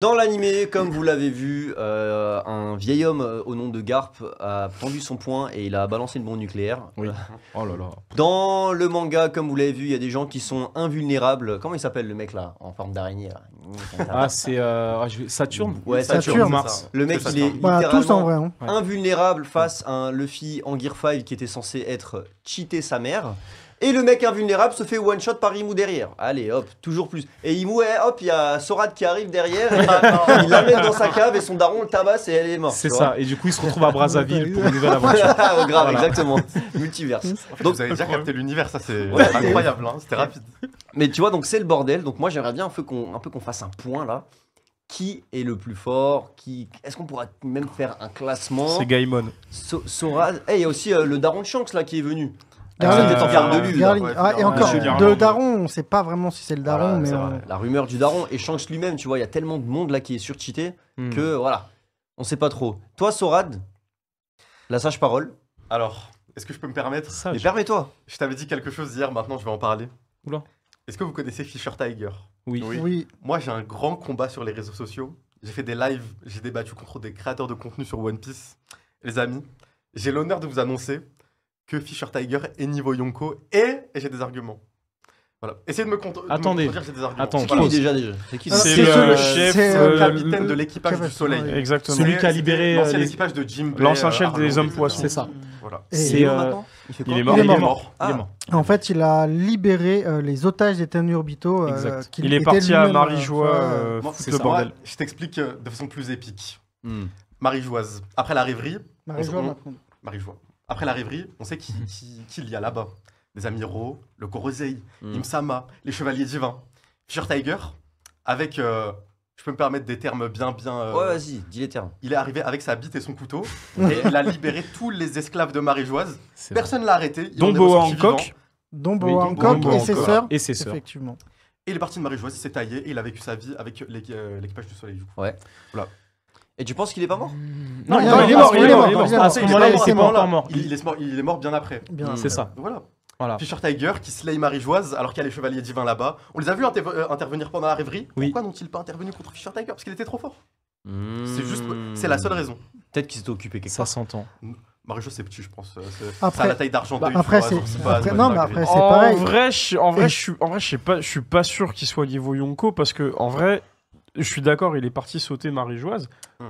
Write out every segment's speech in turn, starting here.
Dans l'animé, comme vous l'avez vu, euh, un vieil homme euh, au nom de Garp a pendu son poing et il a balancé une bombe nucléaire. Euh, oh là là. Dans le manga, comme vous l'avez vu, il y a des gens qui sont invulnérables. Comment il s'appelle le mec là, en forme d'araignée là Ah, c'est ah, Saturne Ouais, Saturne, Mars. Le mec, il est bah, hein. invulnérable face à un Luffy en Gear 5 qui était censé être cheaté sa mère. Et le mec invulnérable se fait one shot par Imou derrière. Allez, hop, toujours plus. Et Imou, eh, hop, il y a Sorad qui arrive derrière, euh, il l'amène dans sa cave et son daron le tabasse et elle est morte. C'est ça. Et du coup, il se retrouve à Brazzaville pour une nouvelle aventure. Ah, grave, exactement. Multiverse. Donc, vous avez déjà capté l'univers, ça c'est incroyable, hein, c'était rapide. Mais tu vois, donc c'est le bordel. Donc moi, j'aimerais bien un peu qu'on fasse un point là qui est le plus fort qui... Est-ce qu'on pourra même faire un classement C'est Gaimon. So Et eh, il y a aussi euh, le Daron de Shanks là qui est venu. Euh, ah, et encore, de daron, on sait pas vraiment si c'est le daron. mais euh, La rumeur du daron, échange lui-même, tu vois, il y a tellement de monde là qui est surcheaté hmm. que voilà, on sait pas trop. Toi, Sorad, la sage parole. Alors, est-ce que je peux me permettre Mais permets-toi Je t'avais dit quelque chose hier, maintenant je vais en parler. Oula. Est-ce que vous connaissez Fisher Tiger oui. oui. Moi, j'ai un grand combat sur les réseaux sociaux. J'ai fait des lives, j'ai débattu contre des créateurs de contenu sur One Piece. Les amis, j'ai l'honneur de vous annoncer que Fisher Tiger est Niveau Yonko et, j'ai des arguments. Voilà. Essayez de me contredire. Attendez. Attends, c'est déjà déjà C'est C'est le chef, le capitaine de l'équipage du Soleil. Exactement. Celui qui a libéré l'ancien euh, équipage de Jim. L'ancien chef des hommes poissons. C'est ça. Voilà. Euh, euh, il est mort. Il est mort. Il est mort. En fait, il a libéré les otages des ténus orbitaux. Il est parti à Marie-Joie. C'est le bordel. Je t'explique de façon plus épique. Hmm. Marie-Joise. Après la rêverie. Marie-Joie. Marie-Joie. Après la rêverie, on sait qu'il y a là-bas. Les amiraux, le Gorosei, hmm. Imsama, les chevaliers divins. Fisher Tiger, avec, euh, je peux me permettre des termes bien, bien... Euh, ouais, vas-y, dis les termes. Il est arrivé avec sa bite et son couteau, et il a libéré tous les esclaves de maréjoise. Personne ne l'a arrêté. Dombo Hancock. Hancock et ses sœurs. Et ses sœurs. Effectivement. Et il est parti de maréjoise, il s'est taillé, et il a vécu sa vie avec euh, l'équipage du soleil, du Ouais. Voilà. Et tu penses qu'il est pas mort non, il est mort, il est mort. il est mort. bien après. C'est ça. Voilà. Voilà. Fisher Tiger qui slay Joise alors qu'il y a les chevaliers divins là-bas. On les a vus intervenir pendant la rêverie. Pourquoi n'ont-ils pas intervenu contre Fisher Tiger Parce qu'il était trop fort. C'est juste, c'est la seule raison. Peut-être qu'ils s'étaient occupés quelque part. ans. s'entend. c'est petit, je pense. Après, ça la taille d'argent. après, c'est non, mais après c'est pareil. En vrai, je, en vrai, je suis, en vrai, je pas, je suis pas sûr qu'il soit niveau Yonko parce que en vrai, je suis d'accord, il est parti sauter marie hum.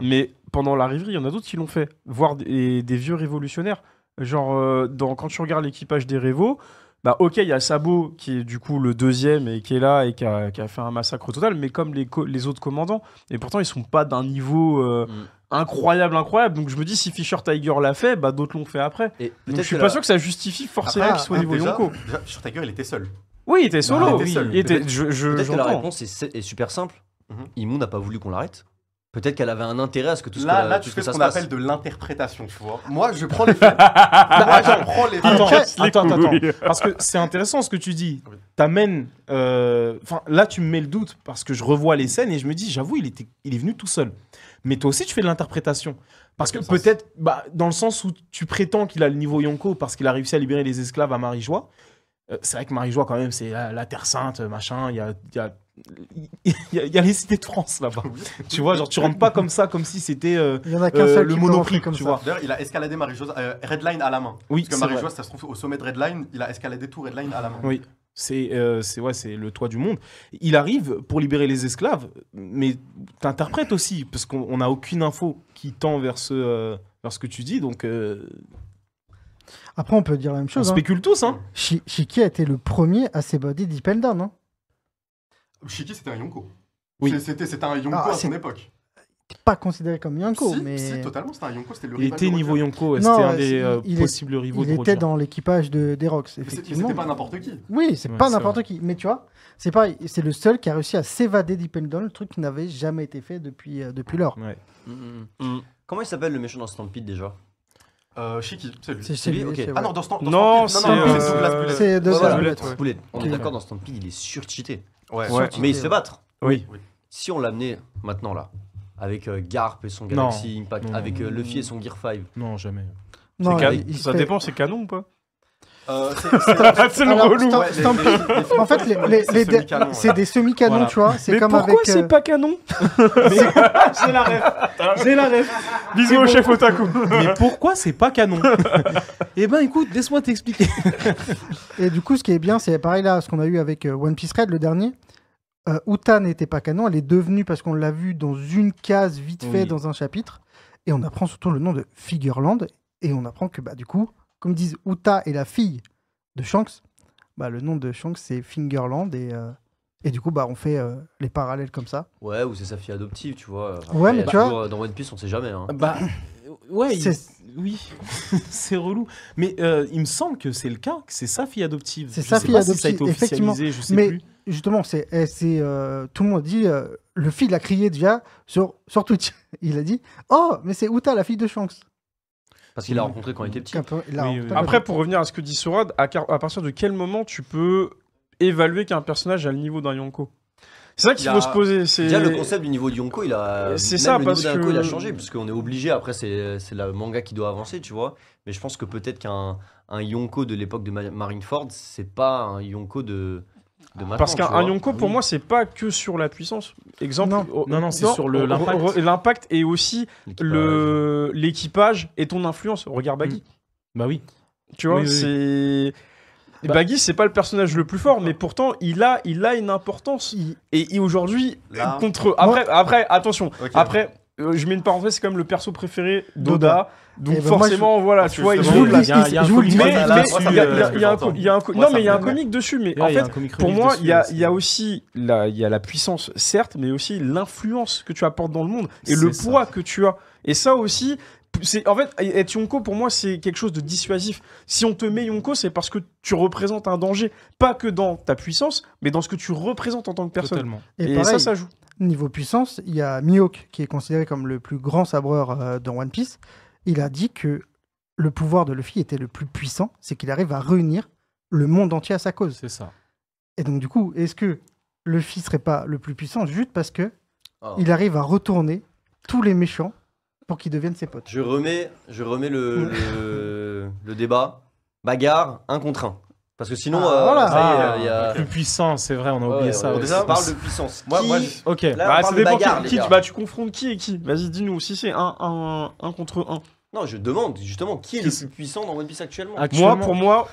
mais pendant la riverie, il y en a d'autres qui l'ont fait, voire des, vieux révolutionnaires. Genre, euh, dans, quand tu regardes l'équipage des Révaux, bah ok, il y a Sabo qui est du coup le deuxième et qui est là et qui a, fait un massacre total, mais comme les, autres commandants, et pourtant ils sont pas d'un niveau euh, hum. incroyable, incroyable. Donc je me dis si Fisher Tiger l'a fait, bah d'autres l'ont fait après. Et Donc, je suis pas sûr que ça justifie forcément qu'il soit au niveau déjà, Yonko. Fisher Tiger il était seul. Oui, il était solo. il était la réponse est super simple. Mhm. n'a pas voulu qu'on l'arrête. Peut-être qu'elle avait un intérêt à ce que tout ce là, que, là, tout tu ce ce qu'on appelle de l'interprétation, tu vois. Moi, je prends les faits. Bah, Moi, je prends les faits. Attends, attends, attends, Parce que c'est intéressant ce que tu dis. T'amènes. Euh, enfin, là, tu me mets le doute parce que je revois les scènes et je me dis, j'avoue, il, était, il est venu tout seul. Mais toi aussi, tu fais de l'interprétation. Parce que peut-être, bah, dans le sens où tu prétends qu'il a le niveau Yonko parce qu'il a réussi à libérer les esclaves à Marie-Joie. Euh, c'est vrai que Marie-Joie, quand même, c'est la, Terre Sainte, machin. Il y a, y a il y, a, les cités de France là-bas. tu vois, genre tu rentres pas comme ça, comme si c'était euh, euh, le monoprix, tu vois. D'ailleurs, il a escaladé marie euh, Redline à la main. Oui, parce que marie ça se trouve au sommet de Redline, il a escaladé tout Redline à la main. Oui. C'est c'est ouais, c'est le toit du monde. Il arrive pour libérer les esclaves, mais t'interprètes aussi parce qu'on n'a aucune info qui tend vers ce vers ce que tu dis, donc. Après, on peut dire la même chose. On hein. spécule tous, hein. Chiki a été le premier à s'évader d'Ipeldan, hein. Shiki, c'était un Yonko. Oui. C'était, c'était un Yonko ah, à son époque. Pas considéré comme Yonko, mais. Si, totalement, c'était un Yonko, c'était le Il était niveau Yonko, c'était un des euh, possibles rivaux il était dans l'équipage de, des Rocks, effectivement. Mais c'était pas n'importe qui. Oui, c'est pas n'importe qui. Mais tu vois, c'est pareil, c'est le seul qui a réussi à s'évader d'Ipendon, le truc qui n'avait jamais été fait depuis, euh, depuis lors. Ouais. Mm, mm, mm. Comment il s'appelle le méchant dans Stampede déjà euh, Shiki, c'est lui. C'est lui, ok. Ah non, dans Stampede. Non, c'est Douglas euh, la C'est Douglas On est d'accord, dans Stampede, il est surcheaté. Ouais. Mais il se battre. Oui. Si on l'amenait maintenant là, avec euh, Garp et son Galaxy Impact, avec euh, Luffy et son Gear 5. Non, jamais. ça dépend, c'est canon ou pas euh, c'est le relou. en fait, c'est des semi-canons, tu vois. C'est pourquoi c'est euh, pas canon c'est la rêve. J'ai la Bisous au chef otaku. Mais pourquoi c'est pas canon Eh ben, écoute, laisse-moi t'expliquer. Et du coup, ce qui est bien, c'est pareil là, ce qu'on a eu avec euh, One Piece Red, le dernier. Euh, Uta n'était pas canon, elle est devenue, parce qu'on l'a vu dans une case vite fait dans un chapitre, et on apprend surtout le nom de Figureland, et on apprend que bah, du coup, comme disent Uta et la fille de Shanks, bah, le nom de Shanks c'est Fingerland et, euh, et du coup bah on fait euh, les parallèles comme ça. Ouais, ou c'est sa fille adoptive, tu vois. ouais, mais tu vois... Euh, dans One Piece, on sait jamais. Hein. Bah, ouais, oui, c'est relou. Mais il me semble que c'est le cas, que c'est sa fille adoptive. C'est sa fille pas adoptive. Si ça a été je sais mais justement, c'est, eh, c'est tout le monde dit. le fil a crié déjà sur, sur Twitch. Il a dit Oh, mais c'est Uta, la fille de Shanks. Parce qu'il l'a mmh. rencontré quand il était petit. Après, pour revenir à ce que dit Sourad, à, partir de quel moment tu peux évaluer qu'un personnage a le niveau d'un Yonko c'est ça qu'il faut se poser. C'est le concept du niveau de Yonko, il a. le niveau Yonko, il a changé, parce qu'on est obligé. Après, c'est le manga qui doit avancer, tu vois. Mais je pense que peut-être qu'un un Yonko de l'époque de Marineford, c'est pas un Yonko de. Parce qu'un Yonko, pour moi, c'est pas que sur la puissance. Exemple. Non, non, c'est sur l'impact. L'impact et aussi l'équipage et ton influence. Regarde Baggy. Mm. Bah oui. Tu vois, c'est. Bah- Baggy, c'est pas le personnage le plus fort, mais pourtant, il a, il a une importance. Et, aujourd'hui, contre. Après, après attention. Après, je mets une parenthèse, c'est quand même le perso préféré d'Oda. Donc forcément, voilà, tu vois, il joue. Il y a un comique. Non, mais il y a un comique dessus. Mais en fait, pour moi, il y a, aussi la, il y a la puissance, certes, mais aussi l'influence que tu apportes dans le monde et le poids que tu as. Et ça aussi, en fait être Yonko pour moi c'est quelque chose de dissuasif. Si on te met Yonko, c'est parce que tu représentes un danger, pas que dans ta puissance, mais dans ce que tu représentes en tant que personne. Et, ça ça joue. Niveau puissance, il y a Mihawk, qui est considéré comme le plus grand sabreur euh, dans One Piece. Il a dit que le pouvoir de Luffy était le plus puissant, c'est qu'il arrive à réunir le monde entier à sa cause. C'est ça. Et donc, du coup, est-ce que Luffy serait pas le plus puissant juste parce que oh. il arrive à retourner tous les méchants pour qu'ils deviennent ses potes Je remets, je remets le, mm. le débat. Bagarre, un contre un. Parce que sinon, voilà. ça y a... plus puissant, c'est vrai, on a oublié ça. On parle de puissance. Moi, moi, Ok, Là, bah, ça dépend bagarre, qui, tu confrontes qui et qui. Vas-y, dis-nous, si c'est un, un, un, contre un. Non, je demande justement qui est, le plus puissant dans One Piece actuellement. Moi, pour moi,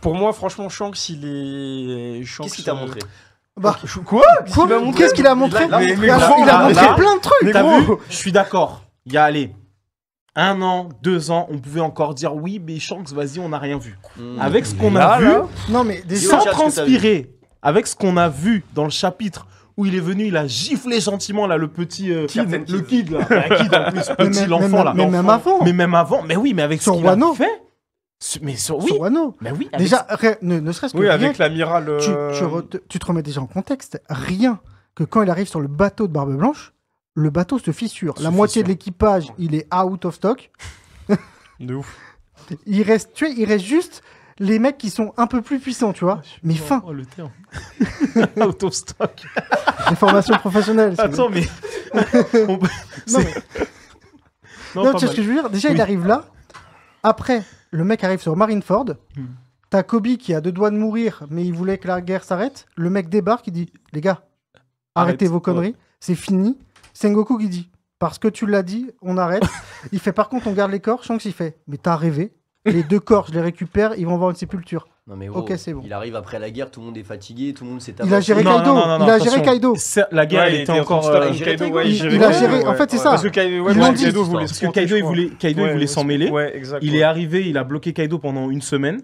pour moi, franchement, Shanks, il est. Qu'est-ce qu'il t'a montré bah, quoi Qu'est-ce qu'il a montré Il a montré plein de trucs. vu Je suis d'accord. Il y a allez, un an, deux ans, on pouvait encore dire oui, mais Shanks, vas-y, on n'a rien vu. Hmm. Avec ce qu'on a vu, non, mais sans transpirer, avec ce qu'on a vu dans le chapitre où il est venu, il a giflé gentiment là le petit euh, kid, le kid là, kid en petit l'enfant là. Mais même avant. Mais même avant. Mais oui, mais avec son ce qu'il fait. Mais oui. Mais oui. Déjà, ne, serait-ce que. Oui, avec l'amiral. Euh, tu, te remets déjà en contexte. Rien que quand il arrive sur le bateau de Barbe Blanche, le bateau se fissure. la moitié de l'équipage, il est out of stock. de ouf. Il reste, tu il reste juste les mecs qui sont un peu plus puissants, tu vois. Ah, mais fin. le terme. out of stock. Les formations professionnelles. Attends, mais. non, mais... Non, tu ce que je veux dire Déjà, il arrive là. Après, le mec arrive sur Marineford. Ford. Hmm. T'as Kobe qui a deux doigts de mourir, mais il voulait que la guerre s'arrête. Le mec débarque, il dit Les gars, arrêtez vos conneries, c'est fini. Sengoku qui dit Parce que tu l'as dit, on arrête. il fait Par contre, on garde les corps. Shanks, il fait Mais t'as rêvé. Les deux corps, je les récupère, ils vont voir une sépulture. Non mais ok c'est Il arrive après la guerre, tout le monde est fatigué, tout le monde s'est Il il a géré Kaido. La guerre, était encore. il, a géré. En fait, c'est ça. Parce que Kaido, voulait. que Kaido, il voulait. s'en mêler. Il est arrivé, il a bloqué Kaido pendant une semaine.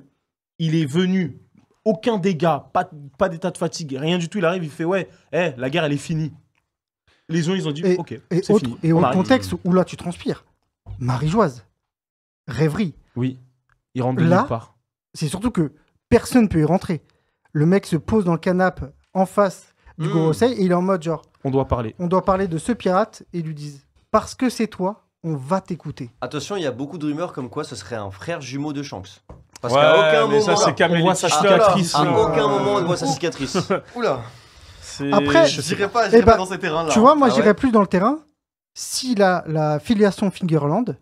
Il est venu. Aucun dégât, pas, pas d'état de fatigue, rien du tout. Il arrive, il fait ouais, eh, la guerre elle est finie. Les gens, ils ont dit, et, ok, c'est Et au contexte où là, tu transpires. Joise, rêverie. Oui, il rentre de là, nulle part. C'est surtout que personne peut y rentrer. Le mec se pose dans le canapé en face du conseil, hmm. et il est en mode genre. On doit parler. On doit parler de ce pirate et lui disent parce que c'est toi, on va t'écouter. Attention, il y a beaucoup de rumeurs comme quoi ce serait un frère jumeau de Shanks. Parce qu'à aucun moment, on voit sa cicatrice. À aucun moment, on voit sa cicatrice. Oula. Après, je dirais pas, eh ben, dans ces terrains-là. Tu vois, moi, hein. j'irais ah plus dans le terrain si la, la filiation Fingerland,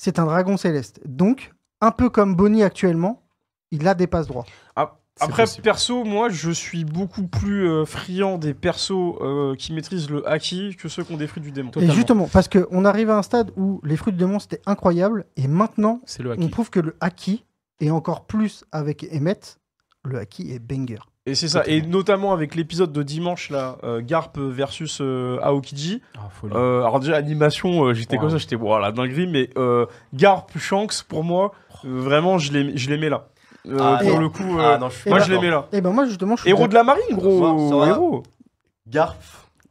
c'est un dragon céleste. Donc, un peu comme Bonnie actuellement, il a des passes droits. Ah, après, perso, moi, je suis beaucoup plus euh, friand des persos euh, qui maîtrisent le haki que ceux qui ont des fruits du démon. Et justement, parce qu'on arrive à un stade où les fruits du démon, c'était incroyable, et maintenant, on prouve que le haki, et encore plus avec Emmet, le haki est banger. Et c'est ça. Et notamment avec l'épisode de dimanche, là, euh, Garp versus euh, Aokiji. Ah, euh, alors, déjà, animation, j'étais comme ça, j'étais, voilà, la dinguerie, mais Garp, Shanks, pour moi, oh. vraiment, je les mets là. Ah, pour le coup, ah, moi, je les mets là. Et eh ben, moi, justement, Héros de la marine, gros. héros. Garp,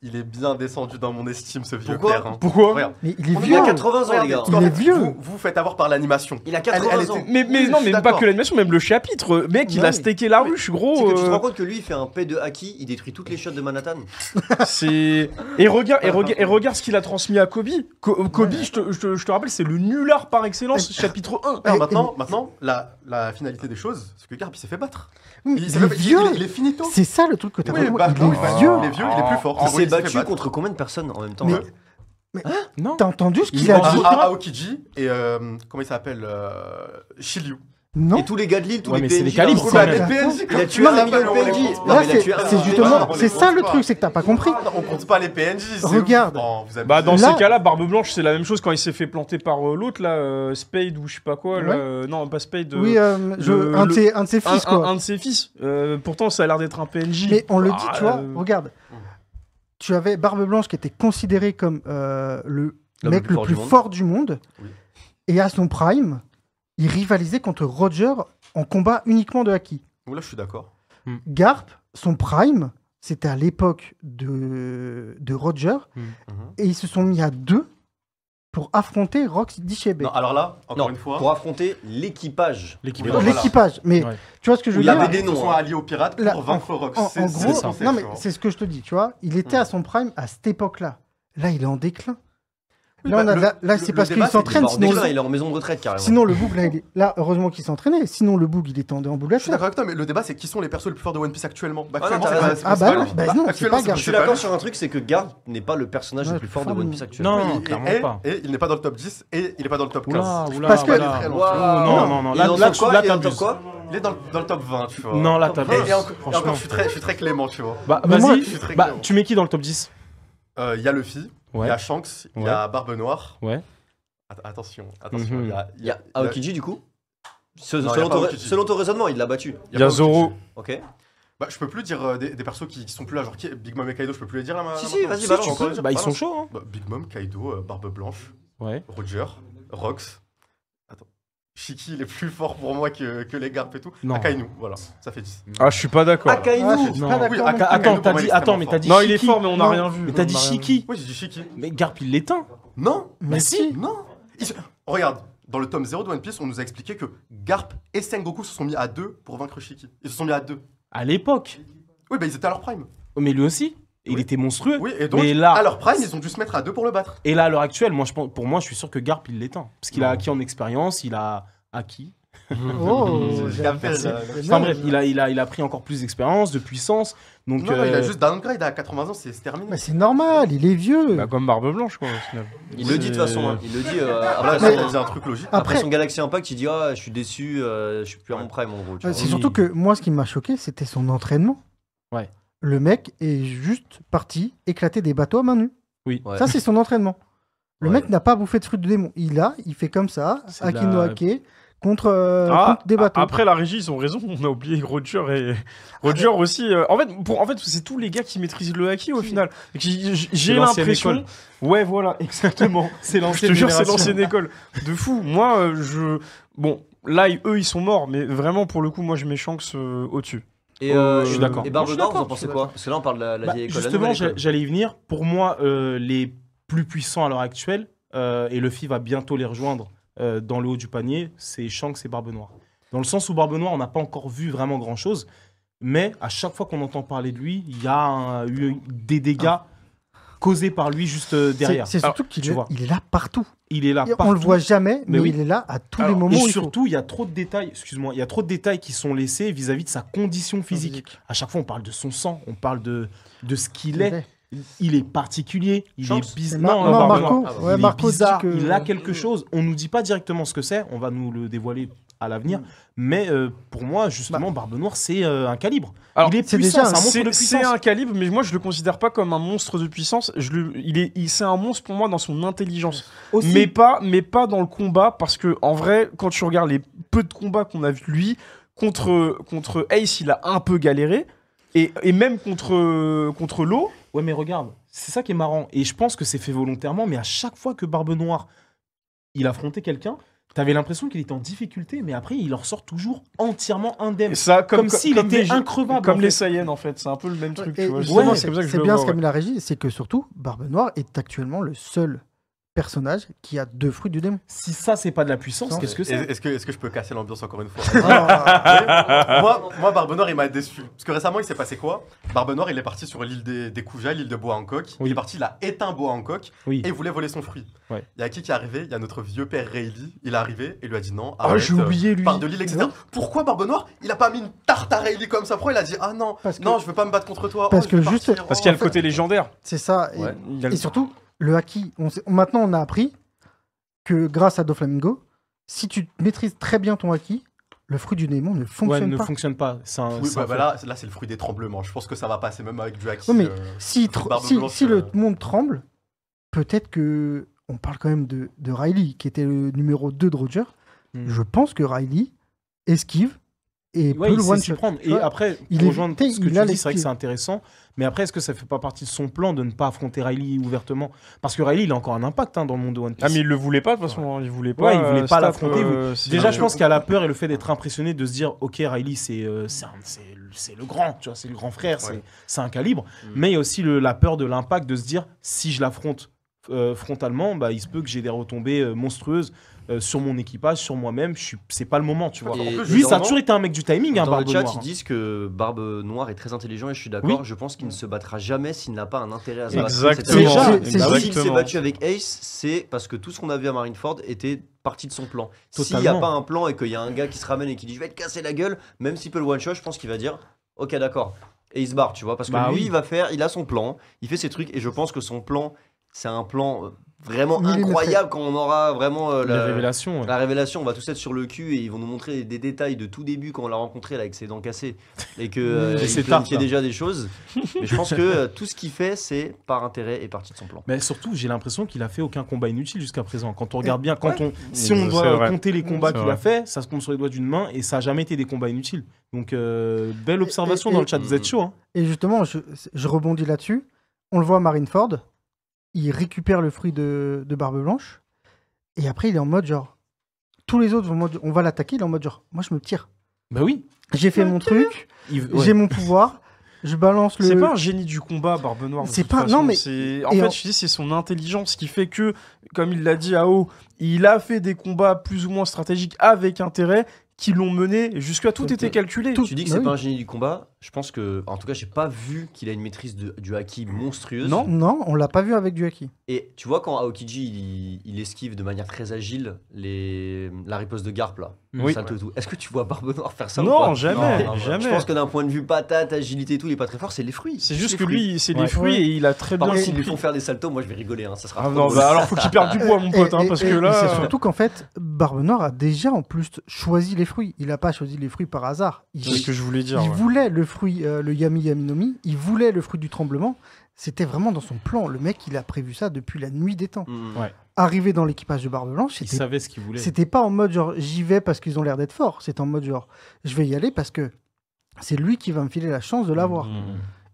il est bien descendu dans mon estime, ce vieux Pourquoi hein. Pourquoi il est vieux. 80 ans, les gars. Il est vieux. Vous faites avoir par l'animation. Il a 80 ans. Mais, non, mais pas que l'animation, même le chapitre. Euh, mec, il a steaké la ruche, gros. que tu te euh. rends compte que lui, il fait un P de Haki, il détruit toutes les shots de Manhattan. C'est. Et regarde, et ah, ce qu'il a transmis à Kobe. Euh, Kobe, je, te, rappelle, c'est le nulard par excellence, chapitre 1. maintenant, maintenant la, la finalité des choses, c'est que Garp, s'est fait battre. Il, vieux. C'est ça le truc que t'as oui, pas bah, Il bah, vieux. Il est vieux, il est plus fort. Ah il s'est battu bah, contre combien de personnes en même temps Mais hein T'as entendu ce qu'il a dit hein Aokiji et euh, comment il s'appelle euh, Shiryu. Non. Et tous les gars de Lille, tous les PNJ. Les calibres, il a tué un PNJ. C'est justement, c'est ça le truc, c'est que t'as pas compris. on compte pas les PNJ. Regarde. Oh, bah, dans ces cas-là, Barbe Blanche, c'est la même chose quand il s'est fait planter par euh, l'autre là, euh, Spade ou je sais pas quoi. Euh, non, pas Spade. oui, un, de ses, fils Un, de ses fils. pourtant, ça a l'air d'être un PNJ. Mais on le dit, bah, tu vois. Regarde. Tu avais Barbe Blanche qui était considéré comme le mec le plus fort du monde. Et à son prime, il rivalisait contre Roger en combat uniquement de haki. Là, je suis d'accord. Hmm. Garp, son prime, c'était à l'époque de, de Roger, hmm. mhm. et ils se sont mis à deux pour affronter Rox Dichebe. alors là, encore une fois. Pour affronter l'équipage. L'équipage. Mais tu vois ce que je veux dire Il sont hein. alliés aux pirates pour vaincre Rox. En, gros, mais c'est ce que je te dis, tu vois. Il était hmm. à son prime à cette époque-là. Là, il est en déclin. Là, bah, là, c'est parce qu'il s'entraîne. Sinon, il est en maison de retraite carrément. Sinon, le bug, là, heureusement qu'il s'entraînait. Sinon, le bug, il est en, en boule Je suis d'accord avec toi, mais le débat, c'est qui sont les persos les plus forts de One Piece actuellement bah, ah actuellement, ah, ah, bah, bah, bah, c'est pas Je suis d'accord sur un truc, c'est que Garde n'est pas le personnage le plus fort de One Piece actuellement. Non, clairement pas. Et il n'est pas dans le top 10 et il n'est pas dans le top 15. Parce que. Oh, non, non, non. Là, tu quoi il est dans, le top 20, tu vois. Non, là, t'as Et, et, encore, je suis, très, je suis très clément, tu vois. Bah, vas-y, bah, tu mets qui dans le top 10 Il y a Luffy. Il y a Shanks, il y a Barbe Noire. Ouais. attention, attention. Mhm. Il y a, Aokiji du coup selon, ton raisonnement, il l'a battu. Il y a, Zoro. Ok. Bah, je peux plus dire euh, des, des, persos qui, sont plus là, genre Big Mom et Kaido, je peux plus les dire là. si, si, vas-y, bah, ils sont chauds. Hein. Bah, Big Mom, Kaido, euh, Barbe Blanche, ouais. Roger, Rox. Shiki, il est plus fort pour moi que, les Garp et tout. Akainu, voilà, ça fait 10. Ah, je suis pas d'accord. Akainu, attends, attends, mais t'as dit Non, il est fort, mais on n'a rien vu. Mais t'as dit Shiki. Oui, j'ai dit Shiki. Mais Garp, il l'éteint. Non, mais, si. Non. Regarde, dans le tome 0 de One Piece, on nous a expliqué que Garp et Sengoku se sont mis à deux pour vaincre Shiki. Ils se sont mis à deux. À l'époque. Oui, bah ils étaient à leur prime. Mais lui aussi il était monstrueux. Oui, et donc, là, à leur prime, ils ont dû se mettre à deux pour le battre. Et là, à l'heure actuelle, moi, je pense, pour moi, je suis sûr que Garp, il l'éteint. Parce qu'il a acquis en expérience, il a acquis. oh, enfin bref, il a, il, a, il a pris encore plus d'expérience, de puissance. Donc, non, il a euh, juste downgrade à 80 ans, c'est terminé. Mais c'est normal, il est vieux. Bah, comme Barbe Blanche, quoi, Il le dit de toute façon, hein. il le dit. Euh, après, son, un truc logique. Après... son Galaxy Impact, il dit ah, je suis déçu, je euh, je suis plus en prime, en gros. C'est surtout que moi, ce qui m'a choqué, c'était son entraînement. Ouais le mec est juste parti éclater des bateaux à main nue. Oui. Ça, c'est son entraînement. Le mec n'a pas bouffé de fruits de démon. Il a, il fait comme ça, Akino la... Euh, ah, contre, des bateaux. Après, la régie, ils ont raison. On a oublié Roger et. Ah, Roger aussi. Euh, en fait, pour... en fait c'est tous les gars qui maîtrisent le haki au final. J'ai l'impression. Ouais, voilà, exactement. c'est l'ancienne Je te jure, c'est l'ancienne école. De fou. Moi, euh, je. Bon, là, eux, ils sont morts, mais vraiment, pour le coup, moi, je mets au-dessus. Et, euh, je d'accord. Et vous en pensez quoi Parce là, on parle de la, bah, vieille école. Justement, j'allais y venir. Pour moi, euh, les plus puissants à l'heure actuelle, euh, et Luffy va bientôt les rejoindre euh, dans le haut du panier, c'est Shanks et Barbe Noire. Dans le sens où Barbe Noire, on n'a pas encore vu vraiment grand-chose, mais à chaque fois qu'on entend parler de lui, il y a eu des dégâts. Ah. causés par lui juste euh, derrière. C'est surtout qu'il est là partout il est là. Partout. On le voit jamais, mais, il est là à tous les moments. Et surtout, il y a trop de détails. Excuse-moi, il y a trop de détails qui sont laissés vis-à-vis de sa condition physique. À chaque fois, on parle de son sang, on parle de de ce qu'il est. Il est particulier, il est bizarre. Non, Marco, il a quelque chose. On nous dit pas directement ce que c'est. On va nous le dévoiler à l'avenir. Mm. Mais euh, pour moi, justement, bah. Barbe Noire, c'est euh, un calibre. Alors, il est, puissant, c'est un monstre de puissance. C'est un calibre, mais moi, je le considère pas comme un monstre de puissance. Je il est, il, c'est un monstre pour moi dans son intelligence, mais pas, mais pas dans le combat, parce que en vrai, quand tu regardes les peu de combats qu'on a vu lui contre contre Ace, il a un peu galéré, et, même contre contre l'eau. Ouais, mais regarde, c'est ça qui est marrant, et je pense que c'est fait volontairement. Mais à chaque fois que Barbe Noire il affrontait quelqu'un, T'avais l'impression qu'il était en difficulté, mais après, il en ressort toujours entièrement indemne. comme, s'il était un Comme les Saiyans, en fait. C'est un peu le même truc. c'est bien ce qu'a mis la régie, c'est que surtout, Barbe Noire est actuellement le seul personnage qui a deux fruits du démon. Si ça, c'est pas de la puissance, qu'est-ce que c'est Est-ce que, je peux casser l'ambiance encore une fois ah, moi, moi, Barbe Noire, il m'a déçu. Parce que récemment, il s'est passé quoi Barbe Noire, il est parti sur l'île des, des l'île de Bois Hancock. Il est parti, il a éteint Bois Hancock Et il voulait voler son fruit. Il y a qui qui est arrivé Il y a notre vieux père Rayleigh. Il est arrivé et lui a dit non. Ah, j'ai oublié euh, lui. de l'île, etc. Pourquoi Barbe Noire, il a pas mis une tarte à Rayleigh comme ça Pourquoi il a dit ah non, non, je veux pas me battre contre toi. Parce oh, que juste. Parce qu'il y a le côté légendaire. C'est ça. Et, surtout, le haki, maintenant on a appris que grâce à Doflamingo, si tu maîtrises très bien ton haki, le fruit du démon ne fonctionne pas. ne fonctionne pas. oui, bah, bah, là, c'est le fruit des tremblements. Je pense que ça va passer même avec du haki. mais euh, si, le euh. monde tremble, peut-être que. On parle quand même de, Riley, qui était le numéro 2 de Roger. Hmm. Je pense que Riley esquive et ouais, le one Prendre. Et après, il est rejoindre ce que tu dis, c'est vrai que c'est intéressant. Mais après, est-ce que ça fait pas partie de son plan de ne pas affronter Riley ouvertement Parce que Riley, il a encore un impact hein, dans le monde de One Piece. Ah, mais il le voulait pas de toute façon. Hein. Il voulait pas. il voulait euh, pas l'affronter. Euh, Déjà, je pense qu'il y a la peur et le fait d'être impressionné de se dire, ok, Riley, c'est euh, c'est le grand, tu vois, c'est le grand frère, c'est c'est un calibre. Mm. Mais il y a aussi la peur de l'impact de se dire, si je l'affronte frontalement, bah, il se peut que j'ai des retombées monstrueuses euh, sur mon équipage, sur moi-même. Je suis... C'est pas le moment, tu vois. Lui, ça a toujours été un mec du timing, hein, Dans le chat, ils disent que Barbe Noire est très intelligent et je suis d'accord. Je pense qu'il ne se battra jamais s'il n'a pas un intérêt à se battre. Exactement. déjà. S'il s'est battu avec Ace, c'est parce que tout ce qu'on a vu à Marineford était partie de son plan. S'il n'y a pas un plan et qu'il y a un gars qui se ramène et qui dit je vais te casser la gueule, même s'il peut le one-shot, je pense qu'il va dire ok d'accord. Et il se barre, tu vois, parce que bah lui, il va faire, il a son plan, il fait ses trucs, et je pense que son plan, c'est un plan euh, vraiment incroyable quand on aura vraiment euh, la, révélation, la révélation. On va tous être sur le cul et ils vont nous montrer des détails de tout début quand on l'a rencontré avec ses dents cassées et que euh, il a déjà des choses. je pense que euh, tout ce qu'il fait, c'est par intérêt et partie de son plan. Mais surtout, j'ai l'impression qu'il a fait aucun combat inutile jusqu'à présent. Quand on regarde bien, quand on, si on doit compter les combats qu'il a fait, ça se compte sur les doigts d'une main et ça n'a jamais été des combats inutiles. Donc euh, belle observation dans le chat, vous êtes chaud. Et justement, je, je rebondis là-dessus. On le voit à Marineford il récupère le fruit de, de Barbe Blanche. Et après, il est en mode genre. Tous les autres, on va l'attaquer. Il est en mode genre, moi, je me tire. Bah oui. J'ai fait mon truc. J'ai mon pouvoir. Je balance le. C'est pas un génie du combat, Barbe Noire. C'est pas- non, mais- En fait, je dis, c'est son intelligence qui fait que, comme il l'a dit à haut, il a fait des combats plus ou moins stratégiques avec intérêt qui l'ont mené jusqu'à tout était euh, calculé. Tu dis que bah c'est pas un génie du combat, je pense que, en tout cas, j'ai pas vu qu'il a une maîtrise de, du haki monstrueuse. Non, non, on l'a pas vu avec du haki. Et tu vois quand Aokiji il, il esquive de manière très agile les la riposte de Garp là. Oui. et tout, Est-ce que tu vois Barbe Noire faire ça Non, jamais, jamais. Je pense que d'un point de vue patate, agilité et tout, il est pas très fort, c'est les fruits. C'est juste que lui, c'est des les fruits et il a très Par bien. S'ils lui font faire des saltos, moi je vais rigoler, hein, ça sera. Ah bah, alors faut qu'il perde du poids, mon pote, hein, parce que là. C'est euh, surtout qu'en fait, Barbe Noire a déjà en plus choisi les fruits. Il a pas choisi les fruits par hasard. C'est ce que je voulais dire. Il voulait le fruit fruit, euh, le Yami Yaminomi, il voulait le fruit du tremblement. C'était vraiment dans son plan. Le mec, il a prévu ça depuis la nuit des temps. Mm. Arrivé dans l'équipage de Barbe Blanche, il savait ce qu'il voulait. C'était pas en mode genre j'y vais parce qu'ils ont l'air d'être forts. C'est en mode genre je vais y aller parce que c'est lui qui va me filer la chance de l'avoir. Mm.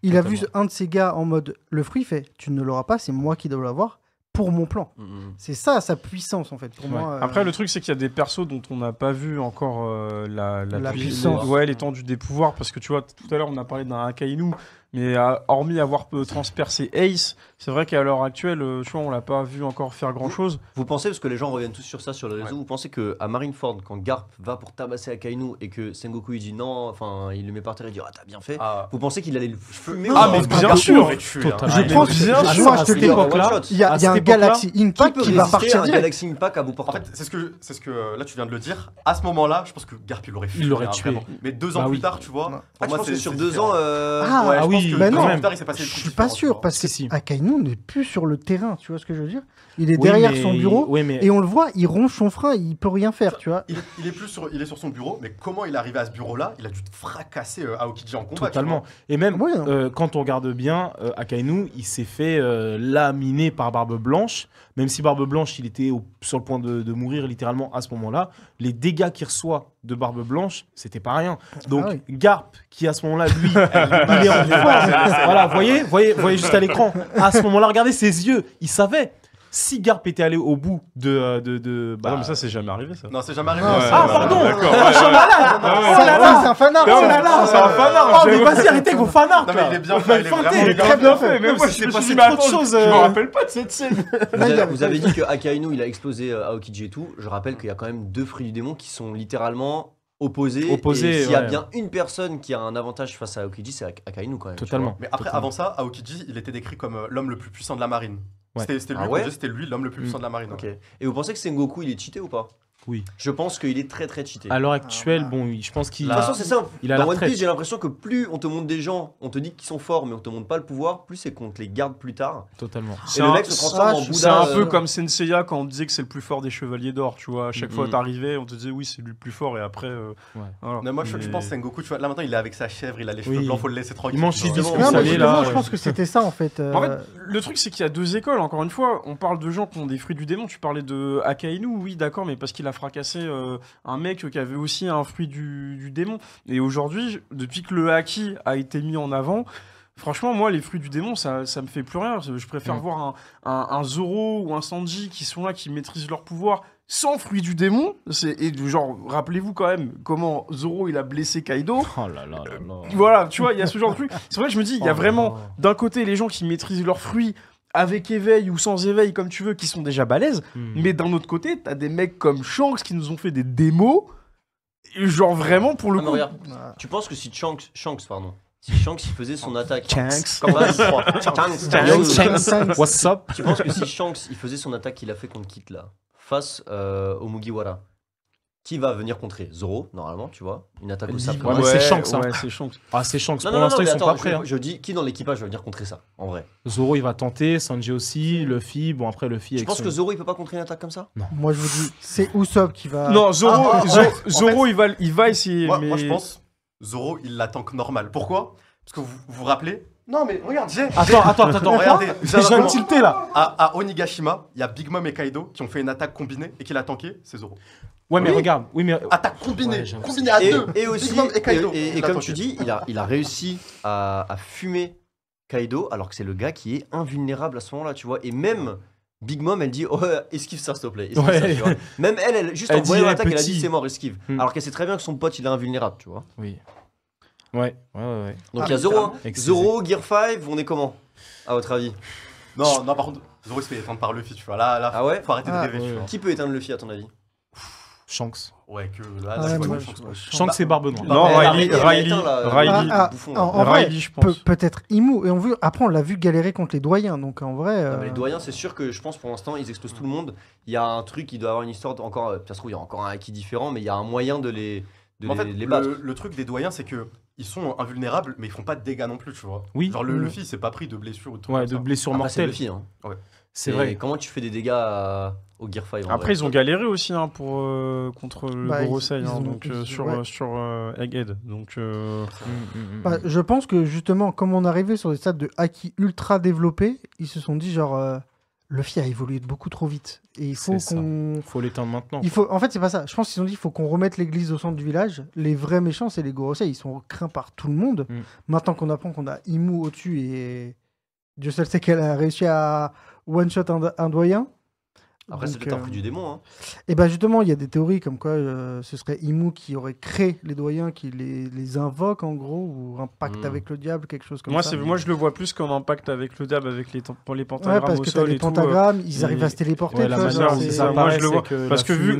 Il a vu un de ses gars en mode le fruit fait tu ne l'auras pas, c'est moi qui dois l'avoir pour mon plan. Mm, mm, mm. C'est ça sa puissance en fait pour moi. Euh, Après le truc c'est qu'il y a des persos dont on n'a pas vu encore euh, la, la, la, puissance, ouais, l'étendue des pouvoirs parce que tu vois tout à l'heure on a parlé d'un Akainu mais euh, hormis avoir euh, transpercé Ace, c'est vrai qu'à l'heure actuelle, euh, tu vois, on l'a pas vu encore faire grand chose. Vous, pensez, parce que les gens reviennent tous sur ça sur le réseau vous pensez que à Marineford, quand Garp va pour tabasser Akainu et que Sengoku il dit non, enfin il le met par terre et dit ah t'as bien fait, ah. vous pensez qu'il allait le fumer ah, hein. ah, mais bien, sûr Je pense bien sûr à cette époque-là, il y a, un Galaxy Impact qui, va partir. Galaxy Impact à bout En fait, c'est ce que, c'est ce que là tu viens de le dire. À ce moment-là, je pense que Garp il l'aurait tué. Il l'aurait hein, tué. Mais deux bah ans plus tard, tu vois. Moi, ah, sur deux ans. Ah oui. Mais bah non, Je suis pas sûr parce que si, n'est plus sur le terrain. Tu vois ce que je veux dire il est derrière son bureau et on le voit, il ronge son frein, il peut rien faire, tu vois. Il est, plus sur, il est sur son bureau, mais comment il est arrivé à ce bureau-là Il a dû fracasser à euh, Aokiji en Totalement. Et même hein. euh, quand on regarde bien, euh, Akainu, il s'est fait laminer par Barbe Blanche. Même si Barbe Blanche, il était sur le point de, mourir littéralement à ce moment-là, les dégâts qu'il reçoit de Barbe Blanche, c'était pas rien. Ah Donc Garp, qui à ce moment-là, lui, il est en Voilà, voyez, voyez, voyez juste à l'écran. À ce moment-là, regardez ses yeux. Il savait si Garp était allé au bout de. Euh, de, de bah... Non, mais ça, ah. c'est jamais arrivé, ça. Non, c'est jamais arrivé. ah, pardon malade C'est un fanart C'est un fanart Oh, mais vas-y, arrêtez vos fanarts Non, mais il est bien fait, il est très bien fait Mais moi, je me suis dit, de choses. je euh. me rappelle pas de cette scène Vous avez dit que Akainu, il a explosé euh, Aokiji et tout. Je rappelle qu'il y a quand même deux fruits du démon qui sont littéralement opposés. et s'il y a bien une personne qui a un avantage face à Aokiji, c'est Akainu quand même. Totalement. Mais après, avant ça, Aokiji, il était décrit comme l'homme le plus puissant de la marine. C'était lui, ah c'était lui l'homme le plus puissant hmm. de la marine. Et vous pensez que Sengoku, il est cheaté ou pas oui. Je pense qu'il est très très cheaté. À l'heure ah, actuelle, bon, je pense qu'il. De toute façon, c'est simple. Dans One Piece, j'ai l'impression que plus on te montre des gens, on te dit qu'ils sont forts, mais on te montre pas le pouvoir, plus c'est qu'on te les garde plus tard. Totalement. C'est un, C'est un peu euh, comme Senseiya quand on disait que c'est le plus fort des chevaliers d'or, tu vois. À chaque fois, t'arrivais, on te disait oui, c'est lui le plus fort, et après. Euh, mais moi, je pense que c'est tu là maintenant, il est avec sa chèvre, il a les cheveux blancs, faut le laisser tranquille. Il mange Je pense que c'était ça en fait. Euh. En fait, le truc, c'est qu'il y a deux écoles, encore une fois. On parle de gens qui ont des fruits du démon. Tu parlais de Akainu, oui, d'accord, mais parce qu'il a fracassé euh, un mec qui avait aussi un fruit du, démon. Et aujourd'hui, depuis que le haki a été mis en avant, Franchement, moi, les fruits du démon, ça, ça me fait plus rien. Je préfère mm. voir un, Zoro ou un Sanji qui sont là, qui maîtrisent leur pouvoir sans fruit du démon. Et genre, rappelez-vous quand même comment Zoro il a blessé Kaido. Oh euh, voilà, tu vois, il y a ce genre de truc. C'est vrai je me dis, il y a oh vraiment d'un côté les gens qui maîtrisent leurs fruits avec éveil ou sans éveil, comme tu veux, qui sont déjà balèzes. Hmm. Mais d'un autre côté, t'as des mecs comme Shanks qui nous ont fait des démos. Genre vraiment pour le ah, coup. Tu penses que si Shanks, Shanks pardon, si Shanks il faisait son attaque. Shanks. Shanks. What's up Tu penses que si Shanks il faisait son attaque qu'il a fait contre Kit là, face euh, au Mugiwara, qui va venir contrer Zoro, normalement, tu vois. Une attaque aussi. ça c'est Shanks, ça. Hein. Ah, c'est Shanks. Pour l'instant, ils sont pas prêts. Hein. Je, dis, qui dans l'équipage va venir contrer ça, en vrai Zoro, il va tenter, Sanji aussi, Luffy. Bon, après, Luffy. Je pense que Zoro, il peut pas contrer une attaque comme ça Non. Moi, je vous dis, c'est Usopp qui va. Non, Zoro, ah, ah, ah, Zoro, il, va, il va essayer. Moi, mais... moi je pense, Zoro, il la tank normal. Pourquoi Parce que vous vous, rappelez non mais regarde, j'ai. Attends, attends, attends, regardez. J'ai un tilté là. À, à Onigashima, il y a Big Mom et Kaido qui ont fait une attaque combinée et qui l'a tanké, c'est Zoro. Ouais, mais regarde, oui, mais. Attaque ah, combinée, combinée à deux. Et aussi, et, Kaido. et, comme tu dis, il a, il a réussi à, à fumer Kaido, alors que c'est le gars qui est invulnérable à ce moment-là, tu vois. Et même. Big Mom, elle dit oh, esquive ça s'il te plaît. Même elle, elle juste en voyant eh, l'attaque, elle a dit c'est mort, esquive. Hmm. Alors qu'elle sait très bien que son pote, il est invulnérable, tu vois. Oui. Ouais, ouais, ouais. Donc il y a ah, Zoro, Zoro, Gear 5, on est comment À votre avis Non, non, par contre, Zoro il se fait éteindre par Luffy, tu vois. Là, là ah faut arrêter de rêver. Qui peut éteindre Luffy à ton avis Shanks. Ouais, que là, ah, Shanks et bah, Barbe Non, Riley, Riley, hein. Riley, je pense. Peut-être Imu. Et on veut... Après, on l'a vu galérer contre les doyens, donc en vrai. Euh, les doyens, c'est sûr que je pense pour l'instant, ils explosent tout le monde. Il y a un truc, qui doit avoir une histoire encore. Euh, ça se trouve, il y a encore un acquis différent, mais il y a un moyen de les, battre. Le, truc des doyens, c'est que ils sont invulnérables, mais ils font pas de dégâts non plus, tu vois. Oui. Genre le c'est mm. pas pris de blessures ou de Ouais, de blessure mortelle. Hein. C'est vrai. Comment tu fais des dégâts à au Après, ils ont galéré aussi hein, pour, euh, contre le bah, hein, donc, euh, sur, euh, sur Egghead. Donc, mm, mm, mm, bah, je pense que justement, comme on arrivait sur des stades de haki ultra développés, ils se sont dit genre. le FI a évolué beaucoup trop vite. Et il faut qu'on. faut l'éteindre maintenant. Il faut... En fait, c'est pas ça. Je pense qu'ils ont dit il faut qu'on remette l'église au centre du village. Les vrais méchants, c'est les Gorosei. Ils sont craints par tout le monde. Maintenant qu'on apprend qu'on a Imu au-dessus et. Dieu seul sait qu'elle a réussi à one-shot un doyen. Après, c'est peut-être du démon. Hein. Et eh ben justement, il y a des théories comme quoi euh, ce serait Imu qui aurait créé les doyens, qui les, les invoque en gros, ou un pacte hmm. avec le diable, quelque chose comme moi, ça. Moi, je le vois plus comme un pacte avec le diable, avec les, pour les pentagrammes. Ouais, parce que dans les euh. pentagrammes, ils arrivent à se téléporter. moi, je le vois. parce que vu,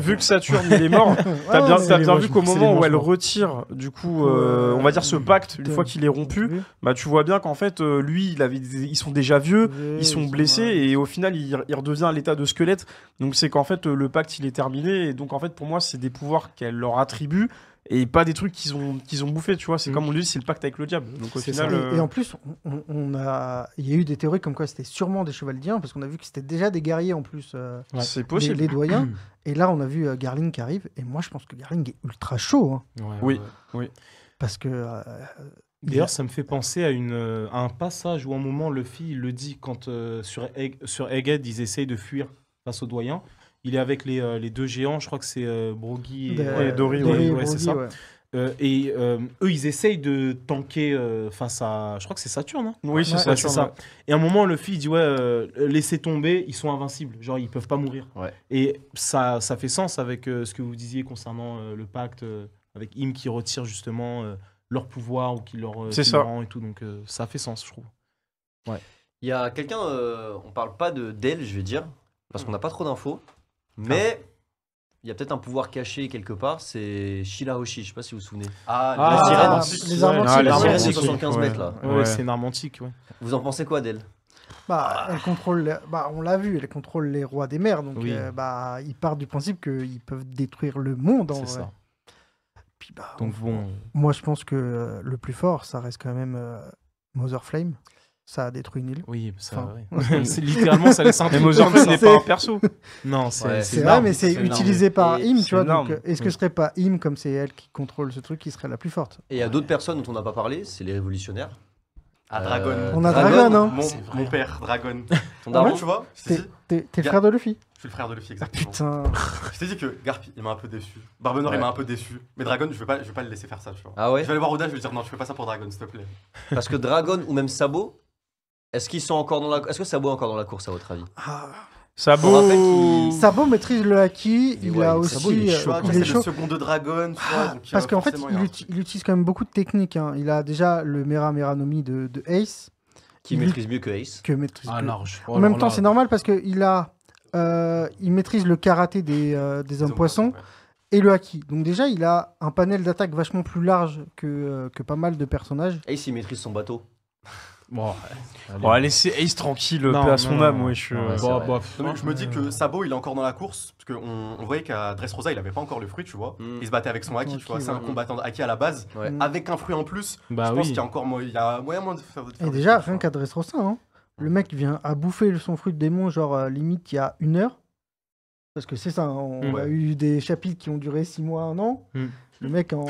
vu, que, Saturne, est mort, t'as bien, bien vu qu'au moment où elle hein. retire, du coup, euh, on va dire ce pacte, une fois qu'il est rompu, bah tu vois bien qu'en fait, lui, ils sont déjà vieux, ils sont blessés, et au final, ils redeviennent à l'état de squelette. Donc c'est qu'en fait le pacte il est terminé et donc en fait pour moi c'est des pouvoirs qu'elle leur attribue et pas des trucs qu'ils ont qu'ils ont bouffé tu vois c'est mm. comme on dit c'est le pacte avec le diable donc au final euh, et, en plus on, a il y a eu des théories comme quoi c'était sûrement des chevaliers parce qu'on a vu que c'était déjà des guerriers en plus euh, c'est possible les, doyens et là on a vu euh, Garling qui arrive et moi je pense que Garling est ultra chaud hein. oui oui parce que D'ailleurs, ça me fait penser à, une, euh, un passage où, un moment, Luffy le dit quand euh, sur, sur Egghead, ils essayent de fuir face au doyen. Il est avec les, euh, deux géants, je crois que c'est euh, et, dori. Dory, c'est ça. et eux, ils essayent de tanker face à. Je crois que c'est Saturne. Hein. oui, c'est Ça. Et à un moment, le dit Ouais, laissez tomber, ils sont invincibles. Genre, ils peuvent pas mourir. Et ça, ça fait sens avec ce que vous disiez concernant le pacte avec Im qui retire justement leur pouvoir ou qui leur, euh, et tout. Donc euh, ça fait sens, je trouve. Ouais. Il y a quelqu'un, euh, on parle pas de d'elle, je vais dire, parce qu'on n'a pas trop d'infos, ah. mais il y a peut-être un pouvoir caché quelque part, c'est Shiraoshi je sais pas si vous vous souvenez. Ah, la sirène, les 75 ah, ah, mètres là. Ouais, c'est une ouais. Vous en pensez quoi d'elle bah, elle contrôle, bah, on l'a vu, elle contrôle les rois des mers, donc bah, il part du principe qu'ils peuvent détruire le monde. En vrai. Ça. Bah, bon. Moi, je pense que euh, le plus fort, ça reste quand même euh, Mother Flame ça a détruit une île. Oui, ça, vrai. c'est littéralement ça laisse un ce n'est pas un perso. Non, c'est c'est vrai, mais c'est utilisé par Im, tu vois. Euh, est-ce que ce serait pas Im, comme c'est elle qui contrôle ce truc, qui serait la plus forte Et il y a d'autres personnes dont on n'a pas parlé, c'est les révolutionnaires. Ah, Dragon. on a Dragon, hein mon, père, Dragon. Ton daron, ah tu vois T'es frère de Luffy le frère de Luffy, ah, exactement. Putain. Je t'ai dit que Garp, il m'a un peu déçu. Barbenor, il m'a un peu déçu. Mais Dragon, je vais pas, je vais pas le laisser faire ça, tu vois. Ah Je vais aller voir Oda, je vais lui dire non, tu fais pas ça pour Dragon, s'il te plaît. Parce que Dragon ou même Sabo, est-ce qu'ils sont encore dans la Est-ce que Sabo est encore dans la course à votre avis Ah, Sabo maîtrise le haki, Il a aussi. il est c'est le second de Dragon, ah, Parce qu'en fait, il, utilise quand même beaucoup de techniques. Hein. Il a déjà le Mera Mera Nomi de, de Ace, Qui maîtrise mieux que Ace que maîtrise. Ah, En même temps, c'est normal parce qu'il a euh, il maîtrise le karaté des, euh, des hommes poissons et le haki. Donc déjà, il a un panel d'attaque vachement plus large que, euh, que pas mal de personnages. Et il maîtrise son bateau. Bon, allez, bon, laisser Ace tranquille, non, à son âme. je, bah, bah, je me dis que Sabo, il est encore dans la course. Parce qu'on on voyait qu'à Dressrosa, il avait pas encore le fruit, tu vois. Mm. Il se battait avec son haki, tu vois. C'est un combattant haki à la base. Avec un fruit en plus, bah je pense qu'il y encore il a moyen de faire. De faire et déjà, rien qu'à Dressrosa, hein. Le mec vient à bouffer son fruit de démon, genre euh, limite il y a une heure. Parce que c'est ça, hein, on mm. a eu des chapitres qui ont duré six mois, un an. Mm. Le mec, en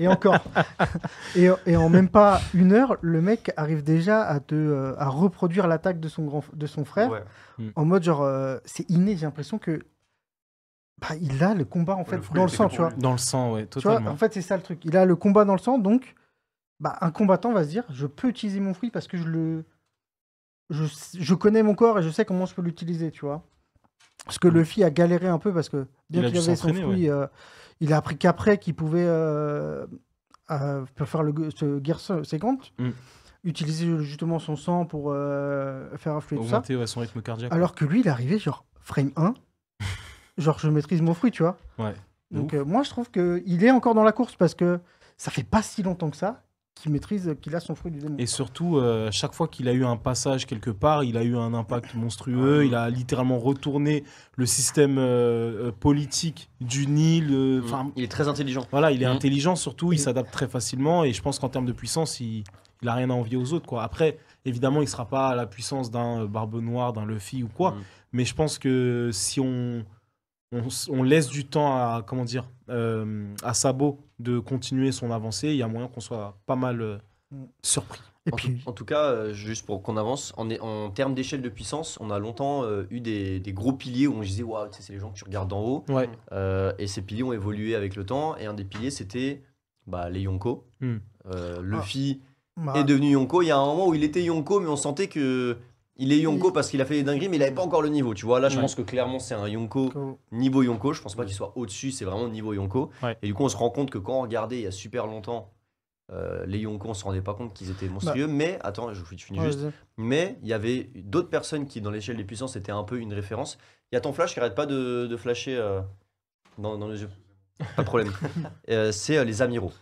et encore, et, en même pas une heure, le mec arrive déjà à, euh, à reproduire l'attaque de, son grand... de son frère. Mm. En mode, genre, euh, c'est inné, j'ai l'impression que bah, il a le combat en fait dans le sang, tu vois. Dans le sang, ouais, en fait, c'est ça le truc. Il a le combat dans le sang, donc bah, un combattant va se dire je peux utiliser mon fruit parce que je le je, connais mon corps et je sais comment je peux l'utiliser, tu vois. Parce que Luffy a galéré un peu parce que bien qu'il avait son fruit, euh, il a appris qu'après qu'il pouvait euh, euh, faire le ce Gear 50, mm. utiliser justement son sang pour faire affluer tout ça. Ouais, son rythme cardiaque. Alors que lui, il est arrivé genre frame 1, genre je maîtrise mon fruit, tu vois. Ouais. Donc moi, je trouve qu'il est encore dans la course parce que ça fait pas si longtemps que ça qui maîtrise, qu'il a son fruit du démon. Et surtout, euh, chaque fois qu'il a eu un passage quelque part, il a eu un impact monstrueux. Ah il a littéralement retourné le système euh, euh, politique du Nil. Mm. il est très intelligent. Voilà, il est mm. intelligent surtout. Il s'adapte très facilement. Et je pense qu'en termes de puissance, il, il a rien à envier aux autres. Quoi. Après, évidemment, il ne sera pas à la puissance d'un Barbe Noire, d'un Luffy ou quoi. Mm. Mais je pense que si on on, laisse du temps à, comment dire, euh, à Sabot de continuer son avancée, il y a moyen qu'on soit pas mal euh, mm. surpris. en, tout cas, euh, juste pour qu'on avance, en, en termes d'échelle de puissance, on a longtemps eu des, gros piliers où on disait Waouh, c'est les gens que tu regardes d'en haut. et ces piliers ont évolué avec le temps. Et un des piliers, c'était bah, les Yonko. Hmm. Euh, ah. Luffy bah. est devenu Yonko. Il y a un moment où il était Yonko, mais on sentait que il est Yonko parce qu'il a fait des dingueries, mais il n'avait pas encore le niveau, tu vois. Là, je pense que clairement, c'est un Yonko niveau Yonko. Je pense pas qu'il soit au-dessus, c'est vraiment niveau Yonko. Et du coup, on se rend compte que quand on regardait il y a super longtemps euh, les Yonko, on se rendait pas compte qu'ils étaient monstrueux. Bah. Mais, attends, je, finis juste. Mais il y avait d'autres personnes qui, dans l'échelle des puissances, étaient un peu une référence. Il y a ton flash qui arrête pas de, flasher euh, dans, dans, les yeux. Pas de problème. Euh, c'est les amiraux.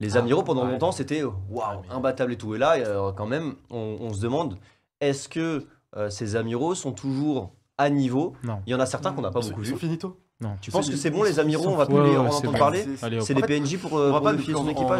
Les ah, amiraux, pendant longtemps, c'était waouh, imbattable et tout. Et là, quand même, on se demande est-ce que euh, ces amiraux sont toujours à niveau Il y en a certains qu'on n'a pas beaucoup vu. finito. Tu penses que c'est bon, les amiraux, on va en entendre parler C'est des PNJ pour, on va pas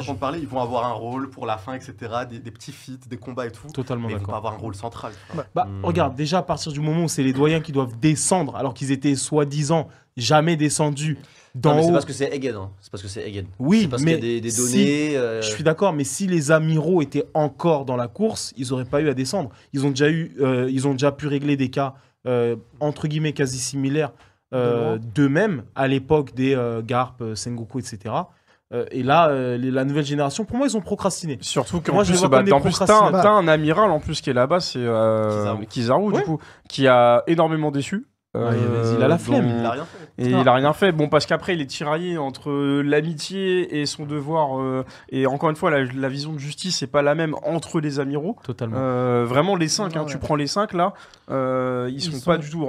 en parler, ils vont avoir un rôle pour la fin, etc. Des, petits feats, des combats et tout. Totalement mais ils vont avoir un rôle central. Bah, bah, hmm. regarde, déjà à partir du moment où c'est les doyens qui doivent descendre, alors qu'ils étaient soi-disant jamais descendus Hein. c'est parce que c'est Egan, C'est parce que c'est Oui, qu'il y a des, données. Euh, je suis d'accord, mais si les amiraux étaient encore dans la course, ils n'auraient pas eu à descendre. Ils ont déjà eu, euh, ils ont déjà pu régler des cas euh, entre guillemets quasi similaires d'eux-mêmes à l'époque des Garp, Sengoku, etc et là, la nouvelle génération, pour moi, ils ont procrastiné. Surtout qu'en moi, plus, je bah, en plus t'as, un, amiral en plus qui est là-bas, c'est Kizaru, du coup, qui a énormément déçu. Ah, euh, il, a la flemme. Il a rien fait. Et il a rien fait. Bon, parce qu'après, il est tiraillé entre l'amitié et son devoir. Euh, et encore une fois, la, vision de justice n'est pas la même entre les amiraux. Totalement. Euh, vraiment, les cinq. hein, Tu prends les cinq là, euh, ils, sont, pas du tout.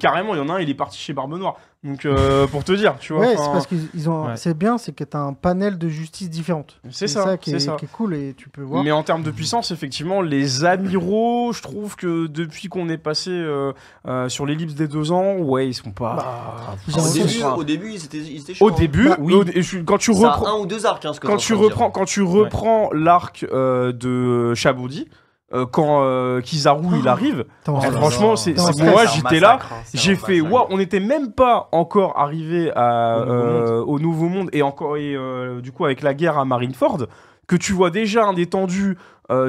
Carrément, il y en a un, il est parti chez Barbe Noire. Donc euh, pour te dire, tu vois. Ouais, c'est parce qu'ils ont. C'est bien, c'est y a un panel de justice différente. C'est ça, qui est, cool et tu peux voir. Mais en termes de puissance, effectivement, les amiraux, je trouve que depuis qu'on est passé euh, euh, sur l'ellipse des deux ans, ouais, ils sont pas. Bah, ah, au, début, au, début, ils étaient, ils étaient Au hein. début, bah, quand tu reprends ou deux arcs, hein, quand, tu reprends, quand tu reprends, quand tu reprends l'arc euh, de Chaboudi euh, quand euh, Kizaru il oh, arrive. Eh, franchement, c'est moi hein, j'étais là, j'ai fait waouh, on n'était même pas encore arrivé euh, au, nouveau monde et encore et du coup avec la guerre à Marineford que tu vois déjà un étendu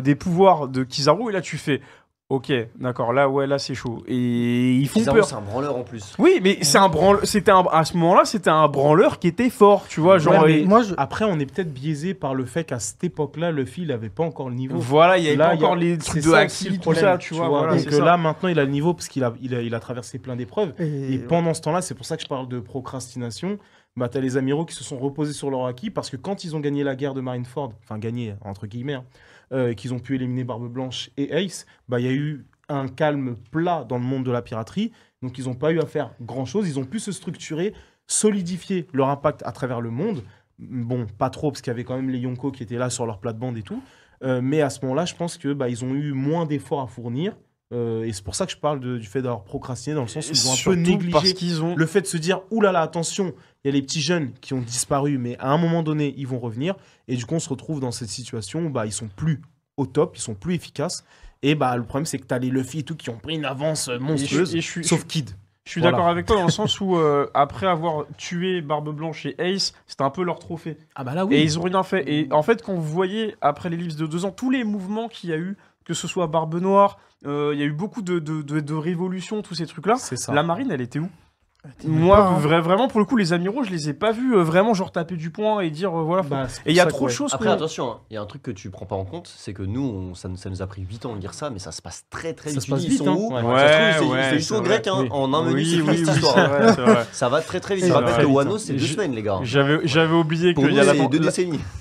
des pouvoirs de Kizaru et là tu fais Ok, d'accord. Là, ouais, là, c'est chaud. Et ils font peur. C'est un branleur en plus. Oui, mais c'est un C'était à ce moment-là, c'était un branleur qui était fort, tu vois. Genre. Après, on est peut-être biaisé par le fait qu'à cette époque-là, le fil n'avait pas encore le niveau. Voilà, il y pas encore les trucs de tout ça, tu, vois. donc là, maintenant, il a le niveau parce qu'il a... Il a... traversé plein d'épreuves. Et, pendant ce temps-là, c'est pour ça que je parle de procrastination. Bah, t'as les amiraux qui se sont reposés sur leur acquis parce que quand ils ont gagné la guerre de Marineford, enfin gagné entre guillemets. Hein, euh, qu'ils ont pu éliminer Barbe Blanche et Ace, bah, il y a eu un calme plat dans le monde de la piraterie. Donc ils n'ont pas eu à faire grand-chose. Ils ont pu se structurer, solidifier leur impact à travers le monde. Bon, pas trop, parce qu'il y avait quand même les Yonko qui étaient là sur leur plate-bande et tout. Euh, mais à ce moment-là, je pense que bah, ils ont eu moins d'efforts à fournir euh, et c'est pour ça que je parle du fait d'avoir procrastiné dans le sens où ils ont un peu négligé qu'ils ont... le fait de se dire oulala là là, attention il y a les petits jeunes qui ont disparu mais à un moment donné ils vont revenir et du coup on se retrouve dans cette situation où bah ils sont plus au top ils sont plus efficaces et bah le problème c'est que as les Luffy et tout qui ont pris une avance euh, monstrueuse sauf Kid je suis d'accord avec toi dans le sens où euh, après avoir tué Barbe Blanche et Ace, c'était un peu leur trophée. Ah bah Et ils ont rien fait. Et en fait, quand vous voyez après l'ellipse de deux ans tous les mouvements qu'il y a eu, que ce soit Barbe Noire, euh, il y a eu beaucoup de, de révolutions, tous ces trucs-là. La marine, elle était où ah, Moi, hein. vraiment, pour le coup, les amiraux, je les ai pas vus euh, vraiment genre taper du poing et dire euh, voilà. Bah, et il y a trop de choses. Après, attention, hein, il y a un truc que tu prends pas en compte, c'est que nous, ça, nous a pris 8 ans de dire ça, mais ça se passe très très ça vite. Hein. Se passe vite ils hein. ouais, c'est chaud grec en un menu, oui, oui, histoire. ça va très très vite. Je rappelle que Wano, c'est deux semaines, les gars. J'avais oublié qu'il y a